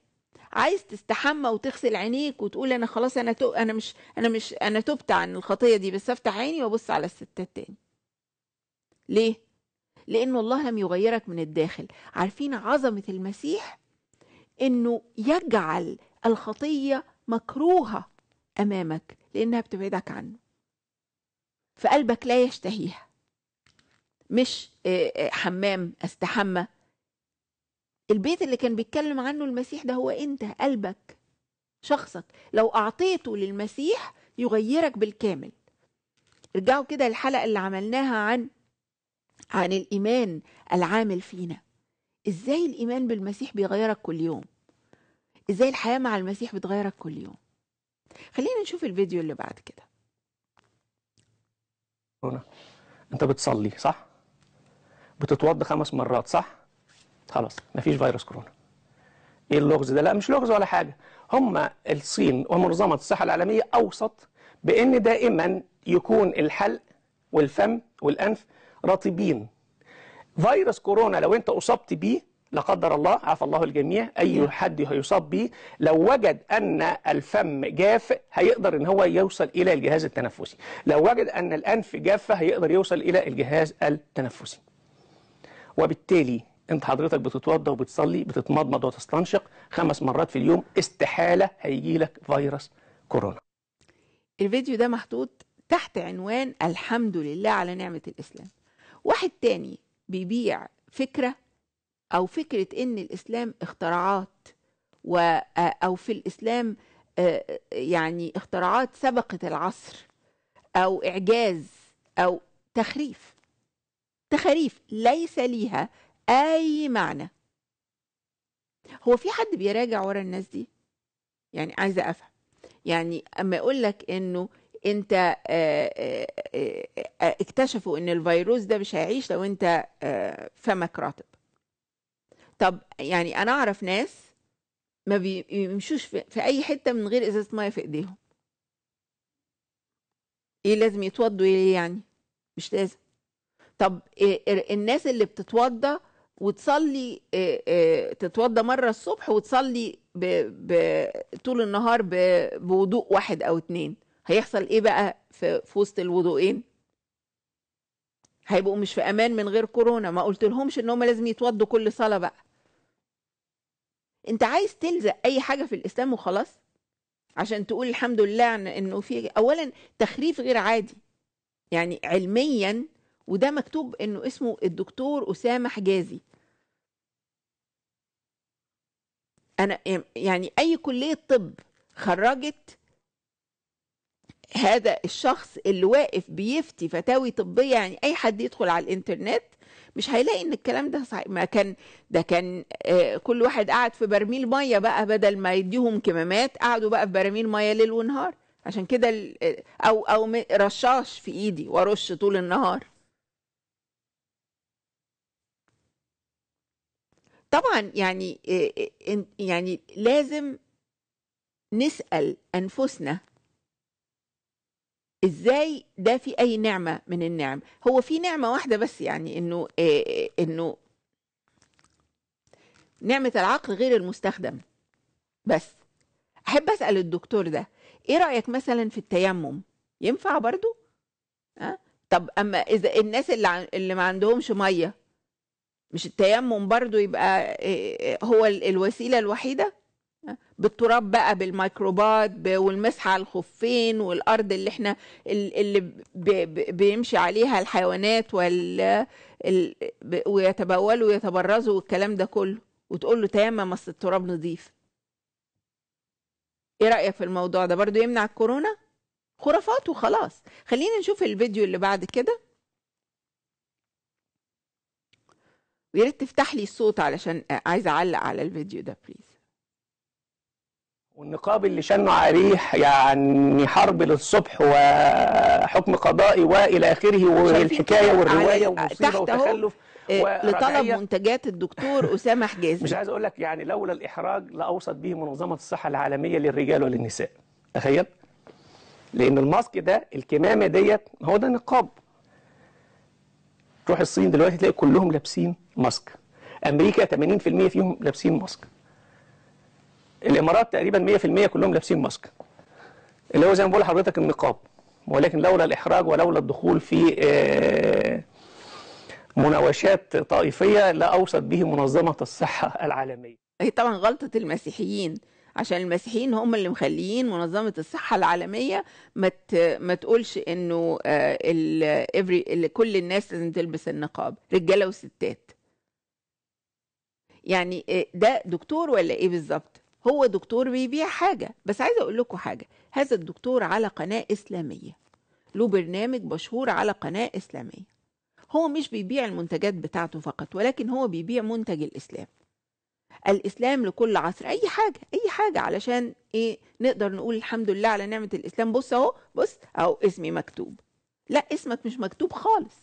[SPEAKER 1] عايز تستحمى وتغسل عينيك وتقول انا خلاص انا تو... انا مش انا مش انا تبت عن الخطيه دي بس افتح عيني وابص على الستات تاني ليه لأن الله لم يغيرك من الداخل عارفين عظمة المسيح أنه يجعل الخطية مكروهة أمامك لأنها بتبعدك عنه فقلبك لا يشتهيها مش آه، آه، حمام استحمى البيت اللي كان بيتكلم عنه المسيح ده هو انت قلبك شخصك لو اعطيته للمسيح يغيرك بالكامل ارجعوا كده الحلقه اللي عملناها عن عن الإيمان العامل فينا إزاي الإيمان بالمسيح بيغيرك كل يوم إزاي الحياة مع المسيح بتغيرك كل يوم خلينا نشوف الفيديو اللي بعد كده
[SPEAKER 4] هنا. انت بتصلي صح بتتوضى خمس مرات صح خلاص مفيش فيروس كورونا ايه اللغز ده لا مش لغز ولا حاجه هم الصين ومنظمه الصحه العالميه اوصت بان دائما يكون الحلق والفم والانف رطبين فيروس كورونا لو انت اصبت بيه لا قدر الله عفى الله الجميع اي نعم. حد هيصاب بيه لو وجد ان الفم جاف هيقدر ان هو يوصل الى الجهاز التنفسي لو وجد ان الانف جافه هيقدر يوصل الى الجهاز التنفسي وبالتالي انت حضرتك بتتوضى وبتصلي بتتمضمض وتستنشق خمس مرات في اليوم استحاله هيجي لك فيروس كورونا
[SPEAKER 1] الفيديو ده محطوط تحت عنوان الحمد لله على نعمه الاسلام واحد تاني بيبيع فكرة أو فكرة إن الإسلام اختراعات و أو في الإسلام آه، يعني اختراعات سبقت العصر أو إعجاز أو تخريف تخاريف ليس ليها أي معنى هو في حد بيراجع ورا الناس دي يعني عايزة أفهم يعني أما أقول لك إنه انت آه، آه، آه، اكتشفوا ان الفيروس ده مش هيعيش لو انت فمك رطب طب يعني انا اعرف ناس ما بيمشوش في اي حته من غير ازازه ميه في ايديهم ايه لازم يتوضوا ايه يعني مش لازم طب الناس اللي بتتوضى وتصلي تتوضى مره الصبح وتصلي ب... ب... طول النهار بوضوء واحد او اتنين هيحصل ايه بقى في, في وسط الوضوئين هيبقوا مش في امان من غير كورونا ما قلت لهمش ان هم لازم يتوضوا كل صلاه بقى انت عايز تلزق اي حاجه في الاسلام وخلاص عشان تقول الحمد لله انه في اولا تخريف غير عادي يعني علميا وده مكتوب انه اسمه الدكتور اسامه حجازي انا يعني اي كليه طب خرجت هذا الشخص اللي واقف بيفتي فتاوي طبيه يعني اي حد يدخل على الانترنت مش هيلاقي ان الكلام ده صحيح ما كان ده كان آه، كل واحد قاعد في برميل ميه بقى بدل ما يديهم كمامات قعدوا بقى في براميل ميه ليل ونهار عشان كده آه، او او رشاش في ايدي وارش طول النهار طبعا يعني آه، يعني لازم نسال انفسنا ازاي ده في اي نعمه من النعم هو في نعمه واحده بس يعني انه إيه انه نعمه العقل غير المستخدم بس احب اسال الدكتور ده ايه رايك مثلا في التيمم ينفع برضو أه؟ طب اما اذا الناس اللي اللي ما عندهمش ميه مش التيمم برضو يبقى آه، آه، هو الوسيله الوحيده بالتراب بقى بالميكروبات والمسح على الخفين والارض اللي احنا اللي بيمشي عليها الحيوانات وال ويتبولوا ويتبرزوا والكلام ده كله وتقول له تمام اصل التراب نظيف ايه رايك في الموضوع ده برضو يمنع الكورونا خرافات وخلاص خلينا نشوف الفيديو اللي بعد كده ويا ريت تفتح لي الصوت علشان عايزه اعلق على الفيديو ده بليز والنقاب اللي
[SPEAKER 4] شنه عريح يعني حرب للصبح وحكم قضائي والى اخره والحكايه والروايه والمصيبه والتخلف آه، لطلب
[SPEAKER 1] منتجات الدكتور
[SPEAKER 4] اسامه حجازي مش عايز اقول لك يعني لولا الاحراج لاوصت به منظمه الصحه العالميه للرجال وللنساء تخيل لان الماسك ده الكمامه ديت هو ده نقاب تروح الصين دلوقتي تلاقي كلهم لابسين ماسك امريكا 80% فيهم لابسين ماسك الامارات تقريبا 100% كلهم لابسين ماسك اللي هو زي ما بقول لحضرتك النقاب ولكن لولا الاحراج ولولا الدخول في آه، مناوشات طائفيه لاوصت به منظمه الصحه العالميه
[SPEAKER 1] هي طبعا غلطه المسيحيين عشان المسيحيين هم اللي مخليين منظمة الصحة العالمية ما ما تقولش انه آه، اللي كل الناس لازم تلبس النقاب رجالة وستات يعني آه، ده دكتور ولا ايه بالظبط هو دكتور بيبيع حاجة بس عايزة أقول لكم حاجة هذا الدكتور على قناة إسلامية له برنامج مشهور على قناة إسلامية هو مش بيبيع المنتجات بتاعته فقط ولكن هو بيبيع منتج الإسلام الإسلام لكل عصر أي حاجة أي حاجة علشان إيه نقدر نقول الحمد لله على نعمة الإسلام بص أهو بص أهو اسمي مكتوب لا اسمك مش مكتوب خالص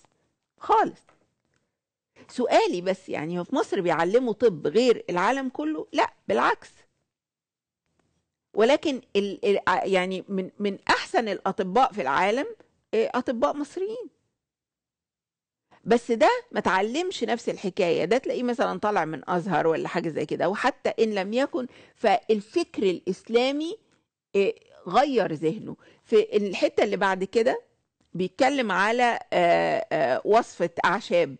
[SPEAKER 1] خالص سؤالي بس يعني هو في مصر بيعلموا طب غير العالم كله لا بالعكس ولكن ال يعني من من احسن الاطباء في العالم اطباء مصريين بس ده ما تعلمش نفس الحكايه ده تلاقيه مثلا طالع من ازهر ولا حاجه زي كده وحتى ان لم يكن فالفكر الاسلامي غير ذهنه في الحته اللي بعد كده بيتكلم على وصفه اعشاب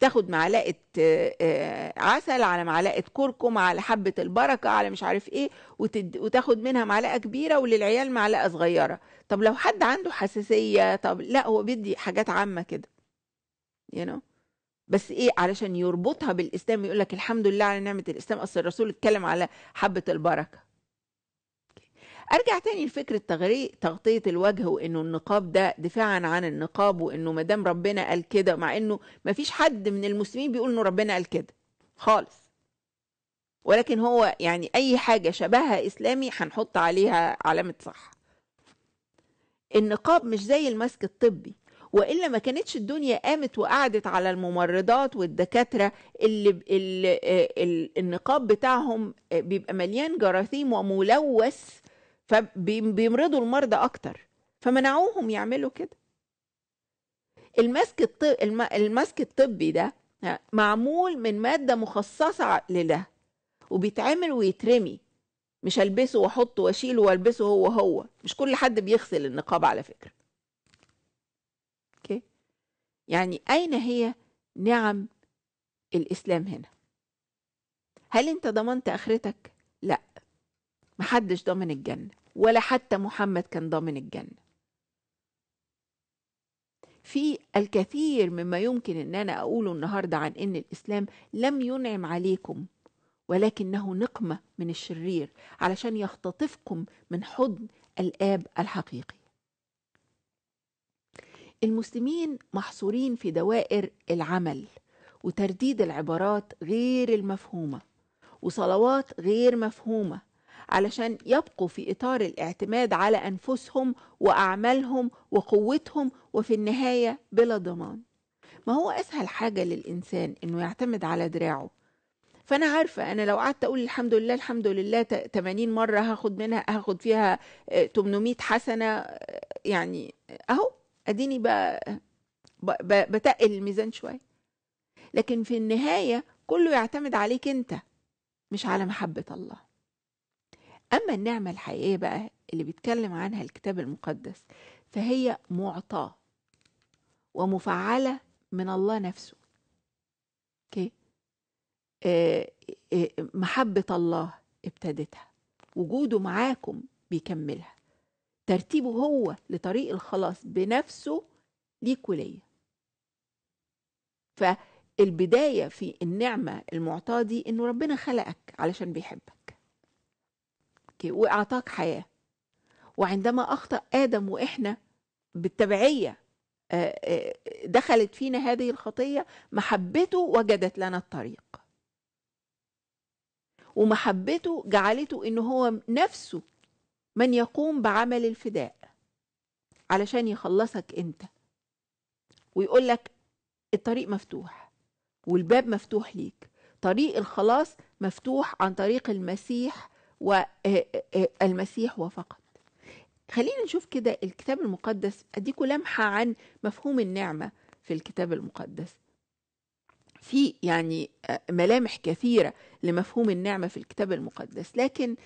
[SPEAKER 1] تاخد معلقه آه، عسل على معلقه كركم على حبه البركه على مش عارف ايه وتد... وتاخد منها معلقه كبيره وللعيال معلقه صغيره طب لو حد عنده حساسيه طب لا هو بيدي حاجات عامه كده you know بس ايه علشان يربطها بالاسلام يقول لك الحمد لله على نعمه الاسلام اصل الرسول اتكلم على حبه البركه ارجع تاني لفكره تغطيه الوجه وانه النقاب ده دفاعا عن النقاب وانه ما دام ربنا قال كده مع انه ما فيش حد من المسلمين بيقول انه ربنا قال كده خالص ولكن هو يعني اي حاجه شبهها اسلامي هنحط عليها علامه صح النقاب مش زي الماسك الطبي والا ما كانتش الدنيا قامت وقعدت على الممرضات والدكاتره اللي اللي آه، النقاب بتاعهم بيبقى مليان جراثيم وملوث فبيمرضوا المرضى اكتر فمنعوهم يعملوا كده المسك الطب المسك الطبي ده معمول من ماده مخصصه لده وبيتعمل ويترمي مش البسه واحطه واشيله والبسه هو هو مش كل حد بيغسل النقاب على فكره اوكي يعني اين هي نعم الاسلام هنا هل انت ضمنت اخرتك لا محدش ضمن الجنه ولا حتى محمد كان ضامن الجنة في الكثير مما يمكن ان انا اقوله النهارده عن ان الاسلام لم ينعم عليكم ولكنه نقمه من الشرير علشان يختطفكم من حضن الاب الحقيقي المسلمين محصورين في دوائر العمل وترديد العبارات غير المفهومه وصلوات غير مفهومه علشان يبقوا في إطار الاعتماد على أنفسهم وأعمالهم وقوتهم وفي النهاية بلا ضمان ما هو أسهل حاجة للإنسان إنه يعتمد على دراعه فأنا عارفة أنا لو قعدت أقول الحمد لله الحمد لله 80 مرة هاخد منها هاخد فيها 800 آه، حسنة آه، يعني أهو أديني بقى بتقل الميزان شوية لكن في النهاية كله يعتمد عليك أنت مش على محبة الله أما النعمة الحقيقية بقى اللي بيتكلم عنها الكتاب المقدس فهي معطاة ومفعلة من الله نفسه اوكي آه، آه، محبة الله ابتدتها وجوده معاكم بيكملها ترتيبه هو لطريق الخلاص بنفسه ليك وليا فالبداية في النعمة المعطاة دي إنه ربنا خلقك علشان بيحبك وأعطاك حياة وعندما أخطأ آدم وإحنا بالتبعية آه، آه، دخلت فينا هذه الخطية محبته وجدت لنا الطريق ومحبته جعلته إن هو نفسه من يقوم بعمل الفداء علشان يخلصك أنت ويقول لك الطريق مفتوح والباب مفتوح ليك طريق الخلاص مفتوح عن طريق المسيح والمسيح آه، آه، آه، وفقط خلينا نشوف كده الكتاب المقدس اديكم لمحة عن مفهوم النعمة في الكتاب المقدس في يعني ملامح كثيرة لمفهوم النعمة في الكتاب المقدس لكن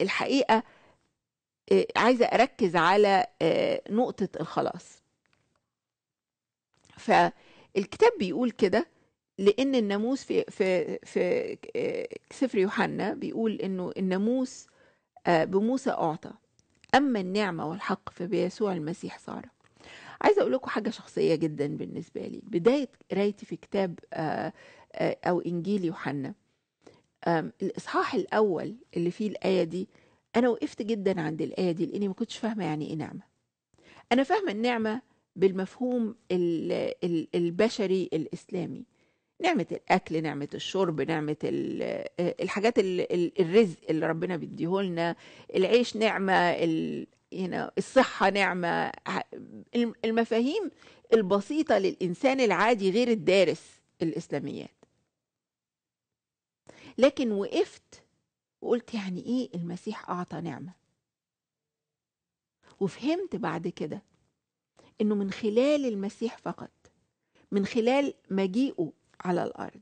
[SPEAKER 1] الحقيقة عايزة أركز على نقطة الخلاص فالكتاب بيقول كده لأن الناموس في في في آه، سفر يوحنا بيقول إنه الناموس آه، بموسى أعطى أما النعمة والحق فبيسوع المسيح صار عايزة أقول لكم حاجة شخصية جدا بالنسبة لي بداية قرايتي في كتاب آه، أو إنجيل يوحنا الإصحاح الأول اللي فيه الآية دي أنا وقفت جدا عند الآية دي لأني ما كنتش فاهمة يعني إيه نعمة أنا فاهمة النعمة بالمفهوم البشري الإسلامي نعمة الأكل نعمة الشرب نعمة آه، الحاجات الرزق اللي ربنا بيديهولنا العيش نعمة الصحة نعمة المفاهيم البسيطة للإنسان العادي غير الدارس الإسلاميات لكن وقفت وقلت يعني إيه المسيح أعطى نعمة وفهمت بعد كده إنه من خلال المسيح فقط من خلال مجيئه على الارض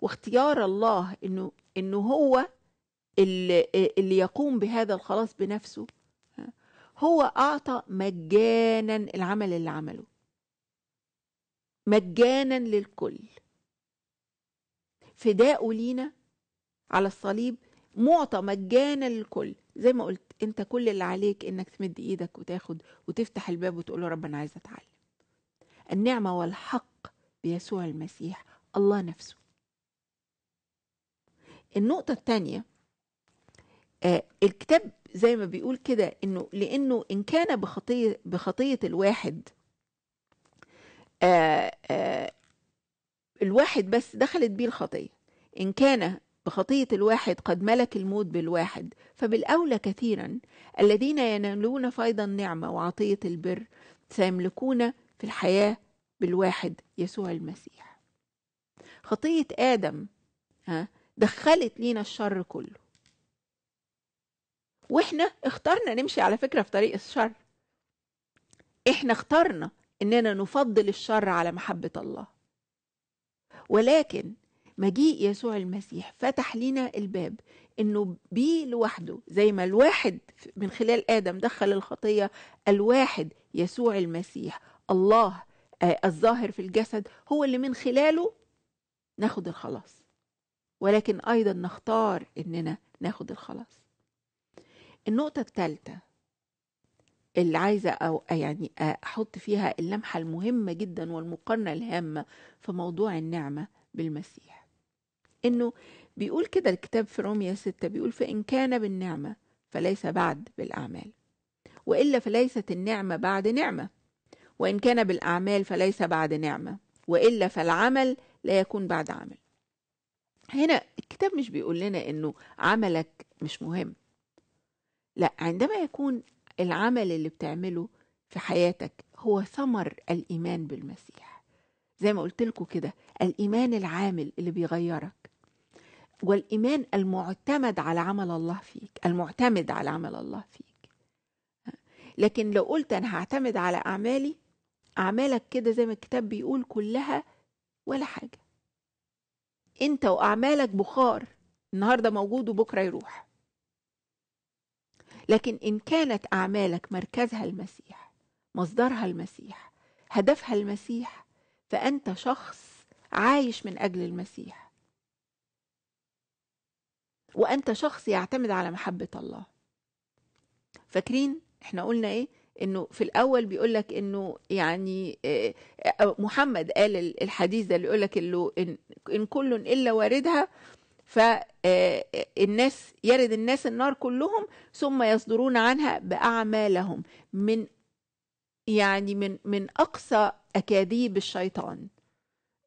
[SPEAKER 1] واختيار الله انه انه هو اللي, اللي يقوم بهذا الخلاص بنفسه هو اعطى مجانا العمل اللي عمله مجانا للكل فداءه لينا على الصليب معطى مجانا للكل زي ما قلت انت كل اللي عليك انك تمد ايدك وتاخد وتفتح الباب وتقول له رب انا عايز اتعلم النعمه والحق بيسوع المسيح الله نفسه النقطة الثانية آه الكتاب زي ما بيقول كده انه لانه ان كان بخطية بخطية الواحد آه آه الواحد بس دخلت بيه الخطية إن كان بخطية الواحد قد ملك الموت بالواحد فبالأولى كثيرا الذين ينالون فيض النعمة وعطية البر سيملكون في الحياة بالواحد يسوع المسيح خطية آدم ها دخلت لينا الشر كله واحنا اخترنا نمشي على فكرة في طريق الشر احنا اخترنا اننا نفضل الشر على محبة الله ولكن مجيء يسوع المسيح فتح لنا الباب انه بيه لوحده زي ما الواحد من خلال ادم دخل الخطيه الواحد يسوع المسيح الله آه، الظاهر في الجسد هو اللي من خلاله ناخد الخلاص ولكن أيضا نختار إننا ناخد الخلاص النقطة الثالثة اللي عايزة أو يعني أحط فيها اللمحة المهمة جدا والمقارنة الهامة في موضوع النعمة بالمسيح إنه بيقول كده الكتاب في رومية ستة بيقول فإن كان بالنعمة فليس بعد بالأعمال وإلا فليست النعمة بعد نعمة وإن كان بالأعمال فليس بعد نعمة وإلا فالعمل لا يكون بعد عمل هنا الكتاب مش بيقول لنا انه عملك مش مهم لا عندما يكون العمل اللي بتعمله في حياتك هو ثمر الايمان بالمسيح زي ما قلت لكم كده الايمان العامل اللي بيغيرك والايمان المعتمد على عمل الله فيك المعتمد على عمل الله فيك لكن لو قلت انا هعتمد على اعمالي اعمالك كده زي ما الكتاب بيقول كلها ولا حاجة انت واعمالك بخار النهاردة موجود وبكرة يروح لكن ان كانت اعمالك مركزها المسيح مصدرها المسيح هدفها المسيح فانت شخص عايش من اجل المسيح وانت شخص يعتمد على محبه الله فاكرين احنا قلنا ايه انه في الاول بيقول لك انه يعني آه، آه، محمد قال الحديث ده اللي يقول لك انه ان كل الا واردها فالناس آه، يرد الناس النار كلهم ثم يصدرون عنها باعمالهم من يعني من من اقصى اكاذيب الشيطان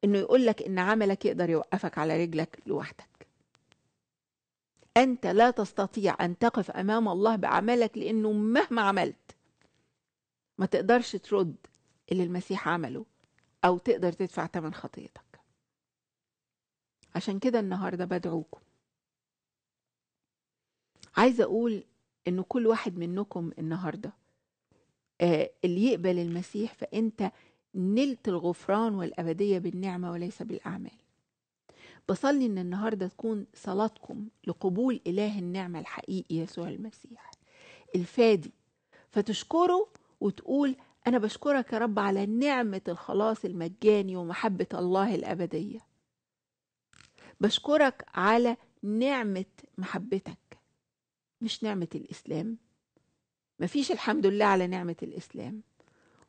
[SPEAKER 1] انه يقول لك ان عملك يقدر يوقفك على رجلك لوحدك انت لا تستطيع ان تقف امام الله بعملك لانه مهما عملت ما تقدرش ترد اللي المسيح عمله أو تقدر تدفع تمن خطيتك عشان كده النهاردة بدعوكم عايزة أقول إن كل واحد منكم النهاردة آه اللي يقبل المسيح فأنت نلت الغفران والأبدية بالنعمة وليس بالأعمال بصلي إن النهاردة تكون صلاتكم لقبول إله النعمة الحقيقي يسوع المسيح الفادي فتشكره وتقول أنا بشكرك يا رب على نعمة الخلاص المجاني ومحبة الله الأبدية بشكرك على نعمة محبتك مش نعمة الإسلام مفيش الحمد لله على نعمة الإسلام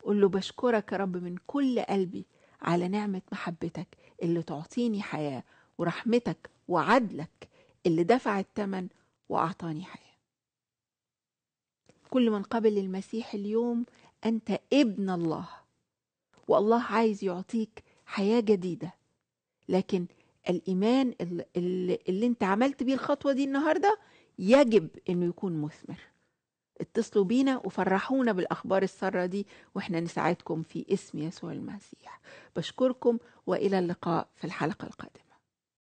[SPEAKER 1] قل له بشكرك يا رب من كل قلبي على نعمة محبتك اللي تعطيني حياة ورحمتك وعدلك اللي دفع الثمن وأعطاني حياة كل من قبل المسيح اليوم أنت ابن الله والله عايز يعطيك حياة جديدة لكن الإيمان اللي, اللي أنت عملت بيه الخطوة دي النهاردة يجب أنه يكون مثمر اتصلوا بينا وفرحونا بالأخبار السارة دي وإحنا نساعدكم في اسم يسوع المسيح بشكركم وإلى اللقاء في الحلقة القادمة